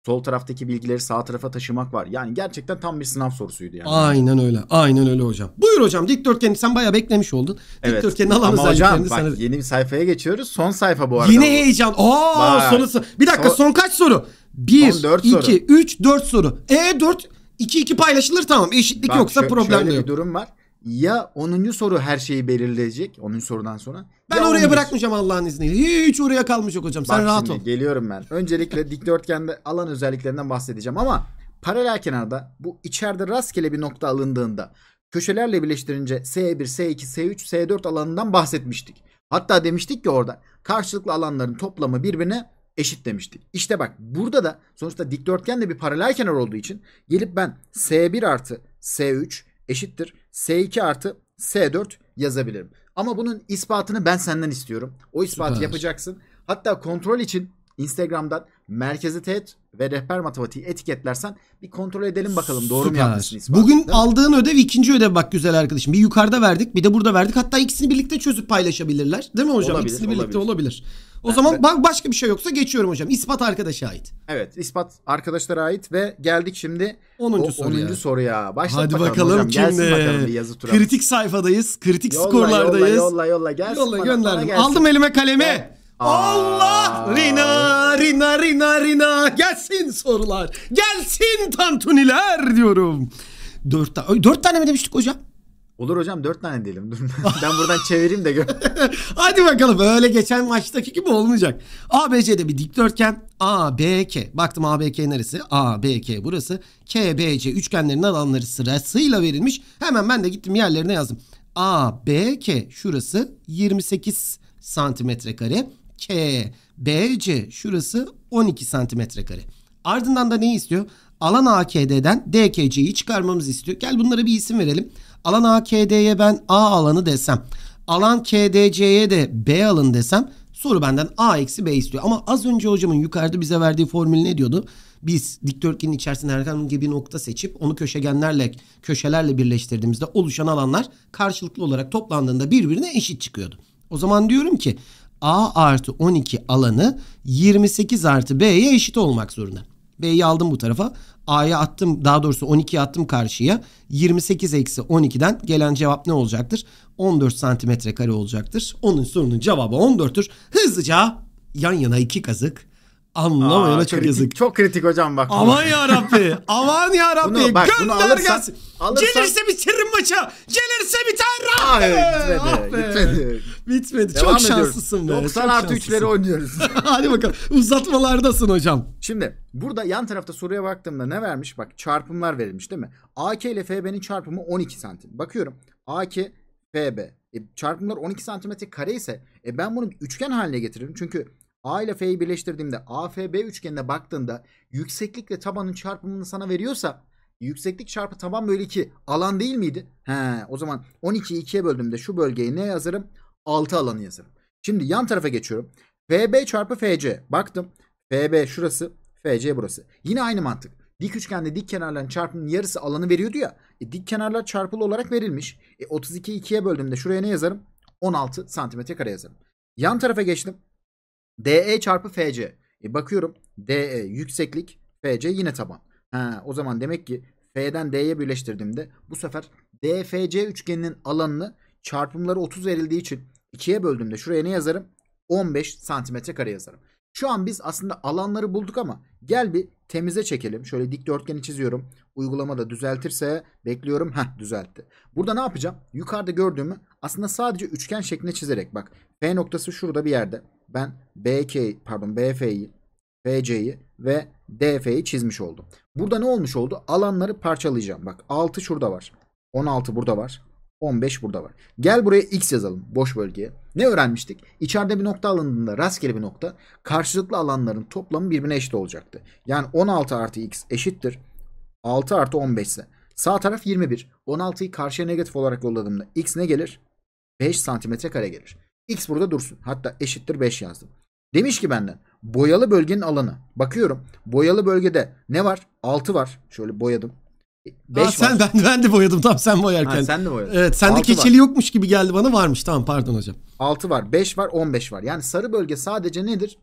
Sol taraftaki bilgileri sağ tarafa taşımak var. Yani gerçekten tam bir sınav sorusuydu yani. Aynen öyle. Aynen öyle hocam. Buyur hocam dikdörtgeni sen bayağı beklemiş oldun. Evet. Dikdörtgenin alan Ama hocam bak yeni bir sayfaya geçiyoruz. Son sayfa bu arada. Yine heyecan. Aa, sonu, bir dakika son, son kaç soru? 1, 2, 3, 4 soru. E 4 2-2 paylaşılır tamam. Eşitlik Bak, yoksa şö- problem şöyle yok. bir durum var. Ya 10. soru her şeyi belirleyecek 10. sorudan sonra. Ben oraya 10. bırakmayacağım Allah'ın izniyle. Hiç oraya kalmış yok hocam. Sen Bak rahat şimdi, ol. Geliyorum ben. Öncelikle dikdörtgende alan özelliklerinden bahsedeceğim ama paralel kenarda bu içeride rastgele bir nokta alındığında köşelerle birleştirince S1, S2, S3, S4 alanından bahsetmiştik. Hatta demiştik ki orada karşılıklı alanların toplamı birbirine eşit demiştik. İşte bak burada da sonuçta dikdörtgen de bir paralel kenar olduğu için gelip ben S1 artı S3 eşittir S2 artı S4 yazabilirim. Ama bunun ispatını ben senden istiyorum. O ispatı Süper. yapacaksın. Hatta kontrol için Instagram'dan merkezi teğet ve rehber matematiği etiketlersen bir kontrol edelim bakalım doğru Süper. mu yapmışsın ispatı. Bugün aldığın ödev ikinci ödev bak güzel arkadaşım. Bir yukarıda verdik bir de burada verdik. Hatta ikisini birlikte çözüp paylaşabilirler. Değil mi hocam? Olabilir, ikisini birlikte olabilir. O ben, zaman ben... başka bir şey yoksa geçiyorum hocam. İspat arkadaşa ait. Evet ispat arkadaşlara ait ve geldik şimdi 10. soruya. 10. soruya. Başlat Hadi bakalım, bakalım hocam. şimdi. yazı tura. Kritik sayfadayız. Kritik yolla, skorlardayız. Yolla yolla yolla gelsin yolla, bana, gönderdim. Bana gelsin. Aldım elime kalemi. Evet. Allah! Rina, Rina, Rina, Rina. Gelsin sorular. Gelsin tantuniler diyorum. Dört, ta dört tane mi demiştik hocam? Olur hocam dört tane diyelim. Dur ben buradan çevireyim de gör. Hadi bakalım öyle geçen maçtaki gibi olmayacak. ABC'de bir dikdörtgen. A B K. Baktım A B K neresi? A B K burası. K B C üçgenlerin alanları sırasıyla verilmiş. Hemen ben de gittim yerlerine yazdım. A B K şurası 28 santimetre kare. K B C şurası 12 santimetre kare. Ardından da neyi istiyor? Alan AKD'den DKC'yi çıkarmamızı istiyor. Gel bunlara bir isim verelim. Alan AKD'ye ben A alanı desem. Alan KDC'ye de B alın desem soru benden A eksi B istiyor. Ama az önce hocamın yukarıda bize verdiği formül ne diyordu? Biz dikdörtgenin içerisinde herhangi bir nokta seçip onu köşegenlerle köşelerle birleştirdiğimizde oluşan alanlar karşılıklı olarak toplandığında birbirine eşit çıkıyordu. O zaman diyorum ki A artı 12 alanı 28 artı B'ye eşit olmak zorunda. B'yi aldım bu tarafa. A'ya attım daha doğrusu 12 attım karşıya. 28 eksi 12'den gelen cevap ne olacaktır? 14 santimetre kare olacaktır. Onun sorunun cevabı 14'tür. Hızlıca yan yana iki kazık Anlamayana çok kritik, yazık. Çok kritik hocam bak. Aman ya Rabbi. aman ya Rabbi. Bunu, bak, Gönder bunu alırsan, gelsin. Alırsan... Gelirse bitirin maça. Gelirse biter. Ah be. Bitmedi. Ah Bitmedi. bitmedi. Devam çok şanslısın be. 90 çok artı 3'leri oynuyoruz. Hadi bakalım. Uzatmalardasın hocam. Şimdi burada yan tarafta soruya baktığımda ne vermiş? Bak çarpımlar verilmiş değil mi? AK ile FB'nin çarpımı 12 santim. Bakıyorum. AK, FB. E, çarpımlar 12 santimetre kare ise e, ben bunu üçgen haline getiririm. Çünkü A ile F'yi birleştirdiğimde AFB üçgenine baktığında yükseklikle tabanın çarpımını sana veriyorsa yükseklik çarpı taban bölü 2 alan değil miydi? He, o zaman 12'yi 2'ye böldüğümde şu bölgeyi ne yazarım? 6 alanı yazarım. Şimdi yan tarafa geçiyorum. FB çarpı FC. Baktım. FB şurası. FC burası. Yine aynı mantık. Dik üçgende dik kenarların çarpımının yarısı alanı veriyordu ya. E, dik kenarlar çarpılı olarak verilmiş. E, 32'yi 2'ye böldüğümde şuraya ne yazarım? 16 santimetre kare yazarım. Yan tarafa geçtim. DE çarpı FC. E bakıyorum DE yükseklik FC yine taban. Ha, o zaman demek ki F'den D'ye birleştirdiğimde bu sefer DFC üçgeninin alanını çarpımları 30 verildiği için 2'ye böldüğümde şuraya ne yazarım? 15 santimetre kare yazarım. Şu an biz aslında alanları bulduk ama gel bir temize çekelim. Şöyle dikdörtgeni çiziyorum. Uygulamada düzeltirse bekliyorum. Heh düzeltti. Burada ne yapacağım? Yukarıda gördüğümü aslında sadece üçgen şeklinde çizerek bak. F noktası şurada bir yerde ben BK pardon BF'yi, FC'yi ve DF'yi çizmiş oldum. Burada ne olmuş oldu? Alanları parçalayacağım. Bak 6 şurada var. 16 burada var. 15 burada var. Gel buraya x yazalım boş bölgeye. Ne öğrenmiştik? İçeride bir nokta alındığında rastgele bir nokta karşılıklı alanların toplamı birbirine eşit olacaktı. Yani 16 artı x eşittir. 6 artı 15 ise. Sağ taraf 21. 16'yı karşıya negatif olarak yolladığımda x ne gelir? 5 santimetre kare gelir. X burada dursun. Hatta eşittir 5 yazdım. Demiş ki benden boyalı bölgenin alanı. Bakıyorum boyalı bölgede ne var? 6 var. Şöyle boyadım. 5 e, Aa, sen, var. Ben, ben de boyadım tam sen boyarken. Ha, sen de boyadın. Evet sende keçeli var. yokmuş gibi geldi bana varmış tamam pardon hocam. 6 var 5 var 15 var. Yani sarı bölge sadece nedir?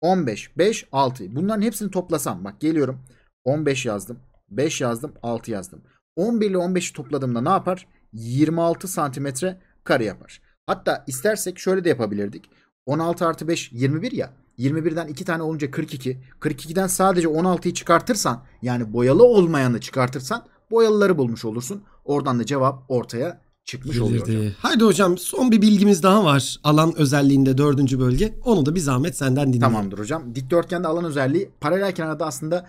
15, 5, 6. Bunların hepsini toplasam bak geliyorum. 15 yazdım. 5 yazdım. 6 yazdım. 11 ile 15'i topladığımda ne yapar? 26 santimetre kare yapar. Hatta istersek şöyle de yapabilirdik. 16 artı 5 21 ya. 21'den 2 tane olunca 42. 42'den sadece 16'yı çıkartırsan yani boyalı olmayanı çıkartırsan boyalıları bulmuş olursun. Oradan da cevap ortaya çıkmış Bilirdi. oluyor hocam. Haydi hocam son bir bilgimiz daha var. Alan özelliğinde dördüncü bölge. Onu da bir zahmet senden dinleyelim. Tamamdır hocam. Dikdörtgende alan özelliği paralel kenarda aslında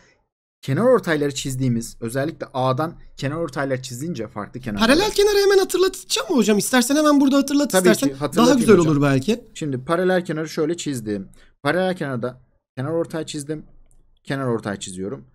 kenar ortayları çizdiğimiz özellikle A'dan kenar ortayları çizince farklı kenar. Paralel kenarı hemen hatırlatacağım mı hocam? İstersen hemen burada hatırlat Tabii istersen ki, daha güzel hocam. olur belki. Şimdi paralel kenarı şöyle çizdim. Paralel kenarda kenar ortay çizdim. Kenar ortay çiziyorum.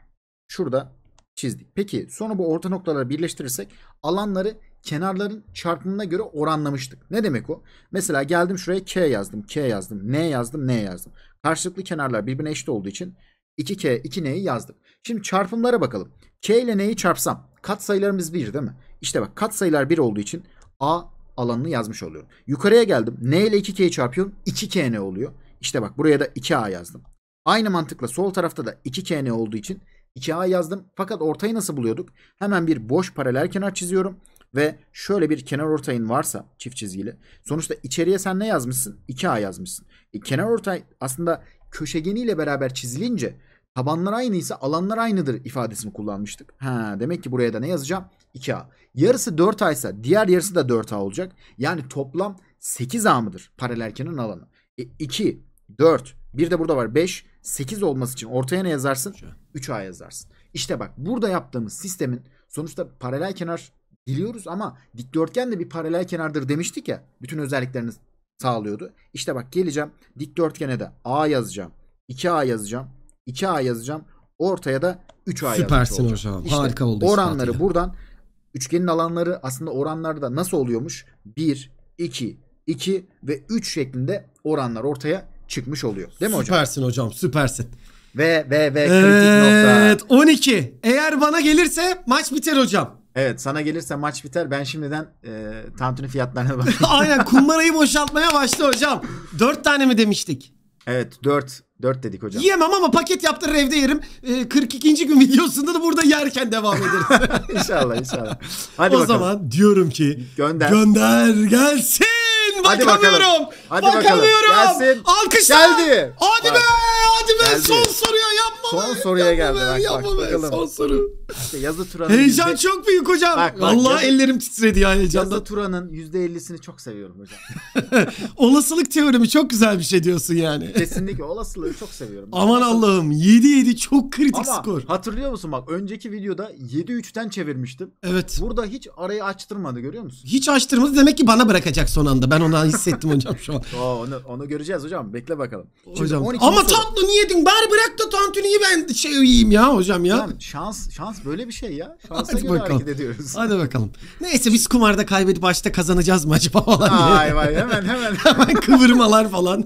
Şurada çizdik. Peki sonra bu orta noktaları birleştirirsek alanları kenarların çarpımına göre oranlamıştık. Ne demek o? Mesela geldim şuraya K yazdım, K yazdım, N yazdım, N yazdım. Karşılıklı kenarlar birbirine eşit olduğu için 2K, 2N'yi yazdım. Şimdi çarpımlara bakalım. K ile N'yi çarpsam kat sayılarımız 1 değil mi? İşte bak kat sayılar 1 olduğu için A alanını yazmış oluyorum. Yukarıya geldim. N ile 2K'yi çarpıyorum. 2K n oluyor? İşte bak buraya da 2A yazdım. Aynı mantıkla sol tarafta da 2K n olduğu için 2A yazdım. Fakat ortayı nasıl buluyorduk? Hemen bir boş paralel kenar çiziyorum ve şöyle bir kenar ortayın varsa çift çizgili. Sonuçta içeriye sen ne yazmışsın? 2A yazmışsın. E, kenar ortay aslında köşegeniyle beraber çizilince Tabanlar aynıysa alanlar aynıdır ifadesini kullanmıştık. Ha, demek ki buraya da ne yazacağım? 2A. Yarısı 4 aysa diğer yarısı da 4A olacak. Yani toplam 8A mıdır paralel alanı? E, 2, 4, bir de burada var 5, 8 olması için ortaya ne yazarsın? 3A yazarsın. İşte bak burada yaptığımız sistemin sonuçta paralel kenar biliyoruz ama dikdörtgen de bir paralel kenardır demiştik ya. Bütün özelliklerini sağlıyordu. İşte bak geleceğim dikdörtgene de A yazacağım. 2A yazacağım. 2A yazacağım. Ortaya da 3A yazacağım. Süpersin hocam. İşte Harika oldu. Oranları ispatıyla. buradan üçgenin alanları aslında oranlarda nasıl oluyormuş? 1, 2, 2 ve 3 şeklinde oranlar ortaya çıkmış oluyor. Değil mi hocam? Süpersin hocam süpersin. Ve ve ve evet, nokta. 12. Eğer bana gelirse maç biter hocam. Evet sana gelirse maç biter. Ben şimdiden e, tantuni fiyatlarına bakıyorum. Aynen kumbarayı boşaltmaya başla hocam. 4 tane mi demiştik? Evet 4 4 dedik hocam. Yiyemem ama paket yaptırır evde yerim. Ee, 42. gün videosunda da burada yerken devam ederiz. İnşallah, inşallah. Hadi o bakalım. zaman diyorum ki gönder, gönder gelsin. Hadi bakamıyorum. Hadi bakalım. Gelsin. Alkışlar. Geldi. Hadi Bak. be hadi be Geldi. son soruya yapma Son soruya yapma geldi bak, bak, bakalım. Son soru. İşte yazı Turan'ın Heyecan yüzde- çok büyük hocam. Bak, bak, yazı- ellerim titredi ya heyecandan. Yazı Turan'ın %50'sini çok seviyorum hocam. Olasılık teorimi çok güzel bir şey diyorsun yani. Kesinlikle olasılığı çok seviyorum. Aman Allah'ım 7-7 çok kritik Ama skor. hatırlıyor musun bak önceki videoda 7-3'ten çevirmiştim. Evet. Burada hiç arayı açtırmadı görüyor musun? Hiç açtırmadı demek ki bana bırakacak son anda. Ben onu hissettim hocam şu an. Aa, onu, onu göreceğiz hocam bekle bakalım. Hocam. 12. Ama soru. tatlı niye yedin? Bari bırak da Tantuni'yi ben şey yiyeyim ya hocam ya. Yani şans şans böyle bir şey ya. Şansa Hadi göre bakalım. hareket ediyoruz. Hadi bakalım. Neyse biz kumarda kaybedip başta kazanacağız mı acaba falan diye. Ay vay hemen hemen. hemen kıvırmalar falan.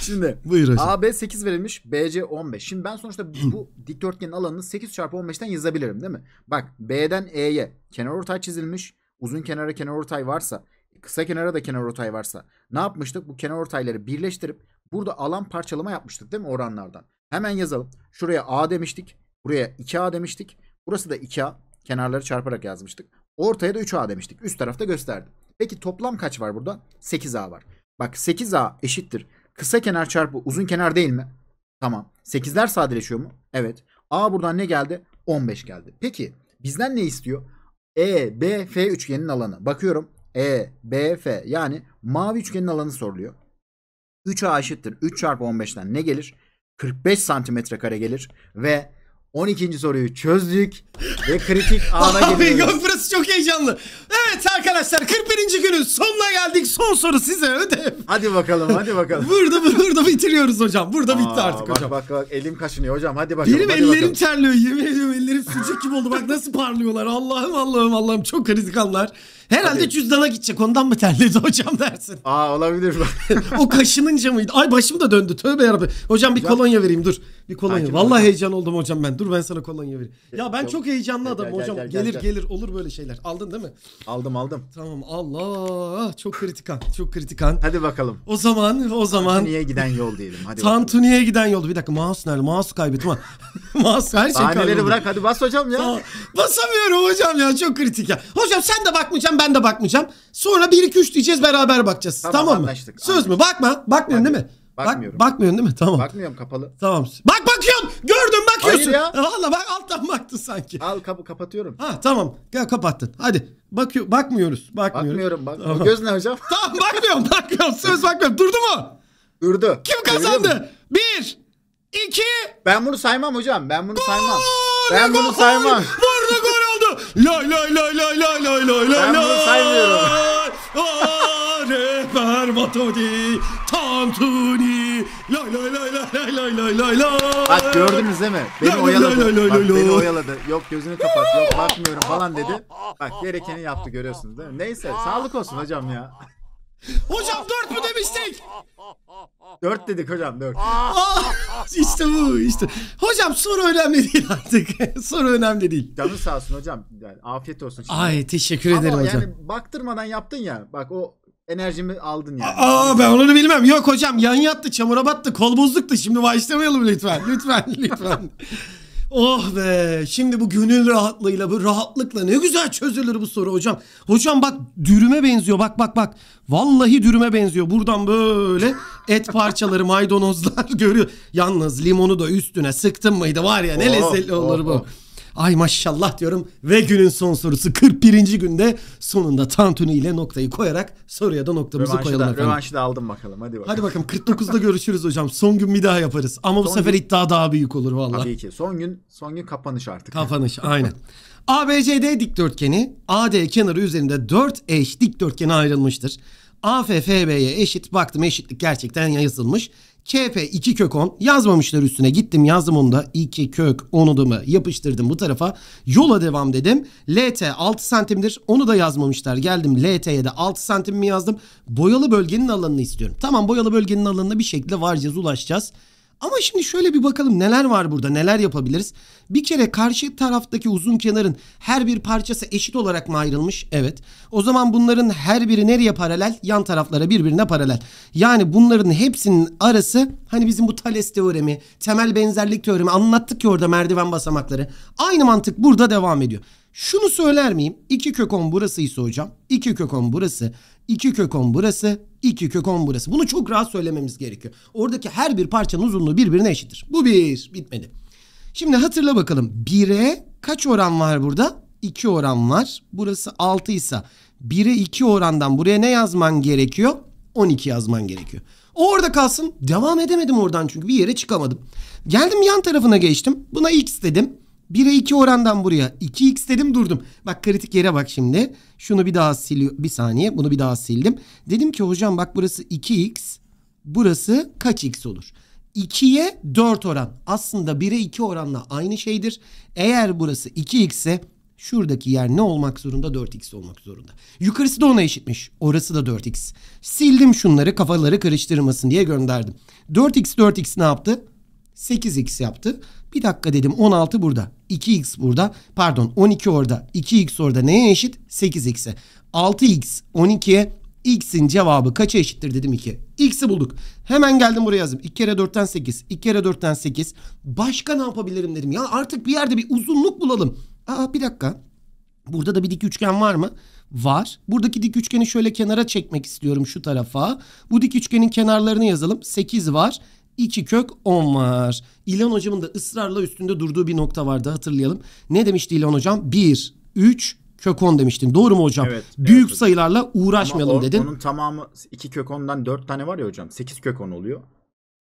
Şimdi Buyur hocam. AB 8 verilmiş BC 15. Şimdi ben sonuçta bu dikdörtgenin alanını 8 çarpı 15'ten yazabilirim değil mi? Bak B'den E'ye kenar ortay çizilmiş. Uzun kenara kenar ortay varsa kısa kenara da kenar ortay varsa ne yapmıştık? Bu kenar ortayları birleştirip burada alan parçalama yapmıştık değil mi oranlardan? Hemen yazalım. Şuraya A demiştik. Buraya 2A demiştik. Burası da 2A. Kenarları çarparak yazmıştık. Ortaya da 3A demiştik. Üst tarafta gösterdi. Peki toplam kaç var burada? 8A var. Bak 8A eşittir. Kısa kenar çarpı uzun kenar değil mi? Tamam. 8'ler sadeleşiyor mu? Evet. A buradan ne geldi? 15 geldi. Peki bizden ne istiyor? E, B, F üçgenin alanı. Bakıyorum. E, B, F yani mavi üçgenin alanı soruluyor. 3A eşittir. 3 çarpı 15'ten ne gelir? 45 santimetre kare gelir ve 12. soruyu çözdük ve kritik ana geliyoruz. Abi yok burası çok heyecanlı. Evet arkadaşlar 41. günün sonuna geldik. Son soru size ödev. Hadi bakalım hadi bakalım. burada burada bitiriyoruz hocam. Burada Aa, bitti artık bak, hocam. Bak bak elim kaşınıyor hocam. Hadi bakalım. Benim hadi ellerim bakalım. terliyor. Yemin ediyorum ellerim sıcak gibi oldu. Bak nasıl parlıyorlar. Allah'ım Allah'ım Allah'ım çok kritik anlar. Herhalde Hadi. cüzdana gidecek ondan mı terledi hocam dersin. Aa olabilir. o kaşınınca mıydı? Ay başım da döndü tövbe yarabbim. Hocam bir hocam, kolonya vereyim dur. Bir kolonya. Hakim Vallahi hocam. heyecan oldum hocam ben. Dur ben sana kolonya vereyim. Ya ben çok heyecanlı adamım hocam. Gel, gel, gel, gelir gelir olur böyle şeyler. Aldın değil mi? Aldım. Aldım aldım. Tamam Allah çok kritikan çok kritikan. Hadi bakalım. O zaman o zaman. Tantuni'ye giden yol diyelim. Hadi Tantuni'ye giden yol. Bir dakika mouse nerede? Mouse kaybettim. mouse her şey Bahaneleri bırak hadi bas hocam ya. basamıyorum hocam ya çok kritik ya. Hocam sen de bakmayacaksın ben de bakmayacağım. Sonra 1-2-3 diyeceğiz beraber bakacağız. Tamam, tamam mı? Anlaştık, Söz anlaştık. mü? Bakma. Bakmıyorsun yani, değil mi? Bakmıyorum. Bak, bakmıyorsun değil mi? Tamam. Bakmıyorum kapalı. Tamam. Bak bakıyorsun. Gördüm bakıyorsun. Hayır ya. Valla bak alttan baktın sanki. Al kapı kapatıyorum. Ha tamam. Gel kapattın. Hadi. Bakıyor, bakmıyoruz. Bakmıyoruz. Bakmıyorum bak. Tamam. Göz ne hocam? Tamam bakmıyorum bakmıyorum. Söz bakmıyorum. Durdu mu? Durdu. Kim kazandı? Bir, iki. Ben bunu saymam hocam. Ben bunu gol! saymam. Ben bunu saymam. Burada gol oldu. Lay lay lay lay lay lay lay lay. Ben bunu saymıyorum. Matodi, Tantuni, lay lay lay lay lay lay lay lay. Bak gördünüz değil mi? Beni oyaladı. Bak beni oyaladı. Yok gözünü kapat, yok bakmıyorum falan dedi. Bak gerekeni yaptı görüyorsunuz değil mi? Neyse sağlık olsun hocam ya. Hocam dört mü demiştik? Dört dedik hocam dört. Ah, işte bu işte. Hocam soru önemli değil artık. soru önemli değil. Canın sağ olsun hocam. Yani afiyet olsun. Şimdi. Ay teşekkür Ama ederim yani hocam. Ama yani baktırmadan yaptın ya. Bak o enerjimi aldın yani. Aa ben onu bilmem. Yok hocam yan yattı, çamura battı, kol bozduktu. Şimdi başlamayalım lütfen. Lütfen, lütfen. oh be. Şimdi bu gönül rahatlığıyla, bu rahatlıkla ne güzel çözülür bu soru hocam. Hocam bak dürüme benziyor. Bak bak bak. Vallahi dürüme benziyor. Buradan böyle et parçaları, maydanozlar görüyor. Yalnız limonu da üstüne sıktın mıydı var ya ne oh, lezzetli olur oh, bu. Oh. Ay maşallah diyorum ve günün son sorusu 41. günde sonunda Tantuni ile noktayı koyarak soruya da noktamızı rövanşı koyalım da, efendim. Rövanşı da aldım bakalım hadi bakalım. Hadi bakalım 49'da görüşürüz hocam. Son gün bir daha yaparız. Ama son bu sefer gün... iddia daha büyük olur valla. Tabii ki. Son gün son gün kapanış artık. Kapanış aynen. ABCD dikdörtgeni AD kenarı üzerinde 4 eş dikdörtgene ayrılmıştır. AFFB'ye eşit baktım eşitlik gerçekten yazılmış. KF 2 kök 10 yazmamışlar üstüne gittim yazdım onu da 2 kök 10'u da mı yapıştırdım bu tarafa yola devam dedim. LT 6 santimdir onu da yazmamışlar geldim LT'ye de 6 santim mi yazdım boyalı bölgenin alanını istiyorum. Tamam boyalı bölgenin alanına bir şekilde varacağız ulaşacağız. Ama şimdi şöyle bir bakalım neler var burada neler yapabiliriz. Bir kere karşı taraftaki uzun kenarın her bir parçası eşit olarak mı ayrılmış? Evet. O zaman bunların her biri nereye paralel? Yan taraflara birbirine paralel. Yani bunların hepsinin arası hani bizim bu Thales teoremi, temel benzerlik teoremi anlattık ya orada merdiven basamakları. Aynı mantık burada devam ediyor. Şunu söyler miyim? 2 kök 10 burasıysa hocam 2 kök 10 burası 2 kök 10 burası, 2 kök 10 burası. Bunu çok rahat söylememiz gerekiyor. Oradaki her bir parçanın uzunluğu birbirine eşittir. Bu bir, bitmedi. Şimdi hatırla bakalım. 1'e kaç oran var burada? 2 oran var. Burası 6 ise 1'e 2 orandan buraya ne yazman gerekiyor? 12 yazman gerekiyor. O orada kalsın. Devam edemedim oradan çünkü bir yere çıkamadım. Geldim yan tarafına geçtim. Buna x dedim. 1'e 2 orandan buraya 2x dedim durdum. Bak kritik yere bak şimdi. Şunu bir daha siliyor. Bir saniye bunu bir daha sildim. Dedim ki hocam bak burası 2x. Burası kaç x olur? 2'ye 4 oran. Aslında 1'e 2 oranla aynı şeydir. Eğer burası 2x ise şuradaki yer ne olmak zorunda? 4x olmak zorunda. Yukarısı da ona eşitmiş. Orası da 4x. Sildim şunları kafaları karıştırmasın diye gönderdim. 4x 4x ne yaptı? 8x yaptı. Bir dakika dedim 16 burada. 2x burada. Pardon 12 orada. 2x orada neye eşit? 8x'e. 6x 12'ye x'in cevabı kaça eşittir dedim 2. x'i bulduk. Hemen geldim buraya yazdım. 2 kere 4'ten 8. 2 kere 4'ten 8. Başka ne yapabilirim dedim. Ya artık bir yerde bir uzunluk bulalım. Aa bir dakika. Burada da bir dik üçgen var mı? Var. Buradaki dik üçgeni şöyle kenara çekmek istiyorum şu tarafa. Bu dik üçgenin kenarlarını yazalım. 8 var. 2 kök 10 var. İlhan hocamın da ısrarla üstünde durduğu bir nokta vardı hatırlayalım. Ne demişti İlhan hocam? 1, 3, kök 10 demiştin. Doğru mu hocam? Evet, Büyük evet. sayılarla uğraşmayalım Ama o, dedin. Onun tamamı 2 kök 10'dan 4 tane var ya hocam. 8 kök 10 oluyor.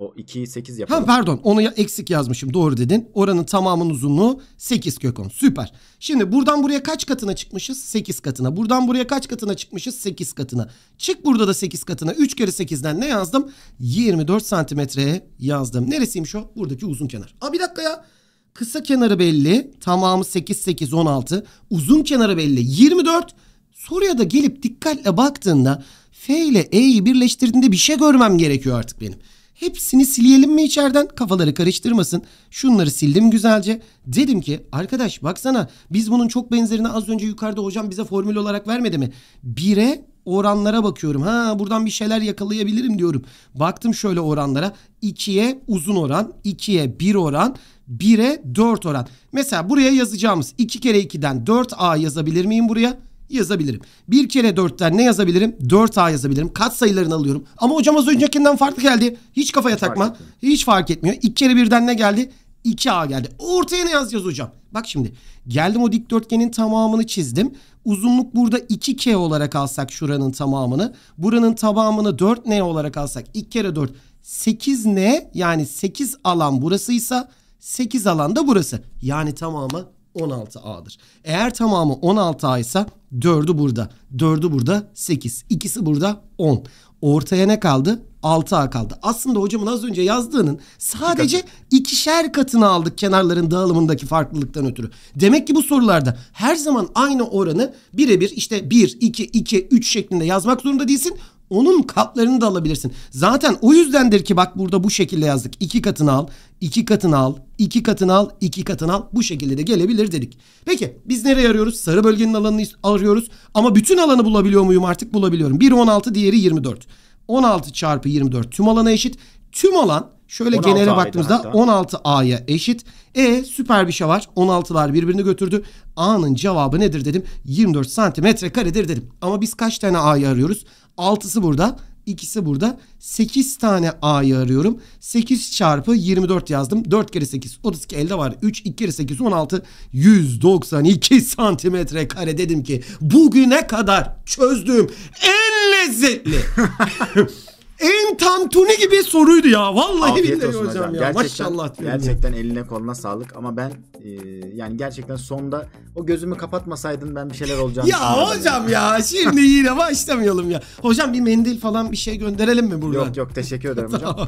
O 2'yi 8 yapalım. Ha pardon onu ya- eksik yazmışım doğru dedin. Oranın tamamının uzunluğu 8 kök 10 süper. Şimdi buradan buraya kaç katına çıkmışız? 8 katına. Buradan buraya kaç katına çıkmışız? 8 katına. Çık burada da 8 katına. 3 kere 8'den ne yazdım? 24 santimetre yazdım. Neresiymiş o? Buradaki uzun kenar. Aa bir dakika ya. Kısa kenarı belli. Tamamı 8 8 16. Uzun kenarı belli. 24. Soruya da gelip dikkatle baktığında F ile E'yi birleştirdiğinde bir şey görmem gerekiyor artık benim. Hepsini sileyelim mi içeriden? Kafaları karıştırmasın. Şunları sildim güzelce. Dedim ki arkadaş baksana biz bunun çok benzerini az önce yukarıda hocam bize formül olarak vermedi mi? Bire oranlara bakıyorum. Ha buradan bir şeyler yakalayabilirim diyorum. Baktım şöyle oranlara. 2'ye uzun oran, 2'ye 1 oran, 1'e 4 oran. Mesela buraya yazacağımız 2 kere 2'den 4A yazabilir miyim buraya? yazabilirim. Bir kere dörtten ne yazabilirim? 4A yazabilirim. Kat sayılarını alıyorum. Ama hocam az öncekinden farklı geldi. Hiç kafaya hiç takma. Fark hiç fark etmiyor. İki kere birden ne geldi? 2A geldi. Ortaya ne yazacağız hocam? Bak şimdi geldim o dikdörtgenin tamamını çizdim. Uzunluk burada 2K olarak alsak şuranın tamamını. Buranın tamamını 4N olarak alsak 2 kere 4 8N yani 8 alan burasıysa 8 alan da burası. Yani tamamı 16A'dır. Eğer tamamı 16A ise 4'ü burada. 4'ü burada 8. İkisi burada 10. Ortaya ne kaldı? 6A kaldı. Aslında hocamın az önce yazdığının sadece İki ikişer katını aldık kenarların dağılımındaki farklılıktan ötürü. Demek ki bu sorularda her zaman aynı oranı birebir işte 1, 2, 2, 3 şeklinde yazmak zorunda değilsin. Onun katlarını da alabilirsin. Zaten o yüzdendir ki bak burada bu şekilde yazdık. İki katını al, iki katını al, iki katını al, iki katını al. Bu şekilde de gelebilir dedik. Peki biz nereye arıyoruz? Sarı bölgenin alanını arıyoruz. Ama bütün alanı bulabiliyor muyum artık? Bulabiliyorum. Biri 16, diğeri 24. 16 çarpı 24 tüm alana eşit. Tüm alan şöyle genele baktığımızda 16A'ya eşit. E süper bir şey var. 16'lar birbirini götürdü. A'nın cevabı nedir dedim. 24 santimetre karedir dedim. Ama biz kaç tane A'yı arıyoruz? 6'sı burada. ikisi burada. 8 tane A'yı arıyorum. 8 çarpı 24 yazdım. 4 kere 8 32 elde var. 3 2 kere 8 16 192 santimetre kare dedim ki bugüne kadar çözdüğüm en lezzetli En tantuni gibi soruydu ya. Vallahi Afiyet billahi hocam, hocam ya. Gerçekten, Maşallah. Gerçekten eline koluna sağlık ama ben e, yani gerçekten sonda o gözümü kapatmasaydın ben bir şeyler olacağını Ya hocam ya. ya şimdi yine başlamayalım ya. Hocam bir mendil falan bir şey gönderelim mi buradan? Yok yok teşekkür ederim hocam.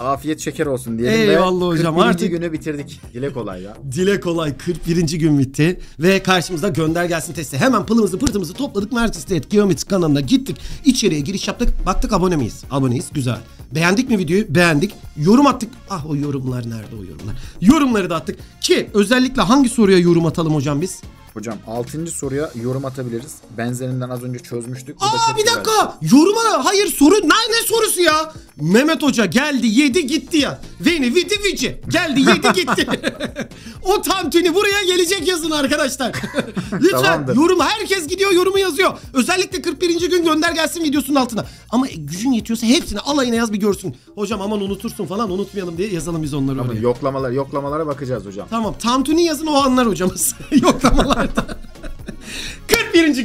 Afiyet şeker olsun diyelim Eyvallah ve hocam 41. artık günü bitirdik. Dile kolay ya. Dile kolay 41. gün bitti ve karşımızda gönder gelsin testi. Hemen pılımızı pırtımızı topladık Mert Mertistet Geometri kanalına gittik. İçeriye giriş yaptık. Baktık abone miyiz? Aboneyiz. Güzel. Beğendik mi videoyu? Beğendik. Yorum attık. Ah o yorumlar nerede o yorumlar? Yorumları da attık. Ki özellikle hangi soruya yorum atalım hocam biz? Hocam 6. soruya yorum atabiliriz. Benzerinden az önce çözmüştük. Bu Aa da bir dakika. Güzel. Şey. Yoruma hayır soru. Ne, ne sorusu ya? Mehmet Hoca geldi yedi gitti ya. Veni vidi vici. Geldi yedi gitti. o tantuni buraya gelecek yazın arkadaşlar. Lütfen Tamamdır. yorum. Herkes gidiyor yorumu yazıyor. Özellikle 41. gün gönder gelsin videosunun altına. Ama e, gücün yetiyorsa hepsini alayına yaz bir görsün. Hocam aman unutursun falan unutmayalım diye yazalım biz onları tamam, oraya. Yoklamalar, yoklamalara bakacağız hocam. Tamam tantuni yazın o anlar hocamız. yoklamalar. 41.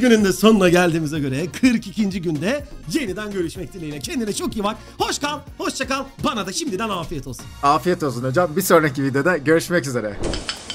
gününde sonuna geldiğimize göre 42. günde yeniden görüşmek dileğiyle. Kendine çok iyi bak. Hoş kal, hoşça kal. Bana da şimdiden afiyet olsun. Afiyet olsun hocam. Bir sonraki videoda görüşmek üzere.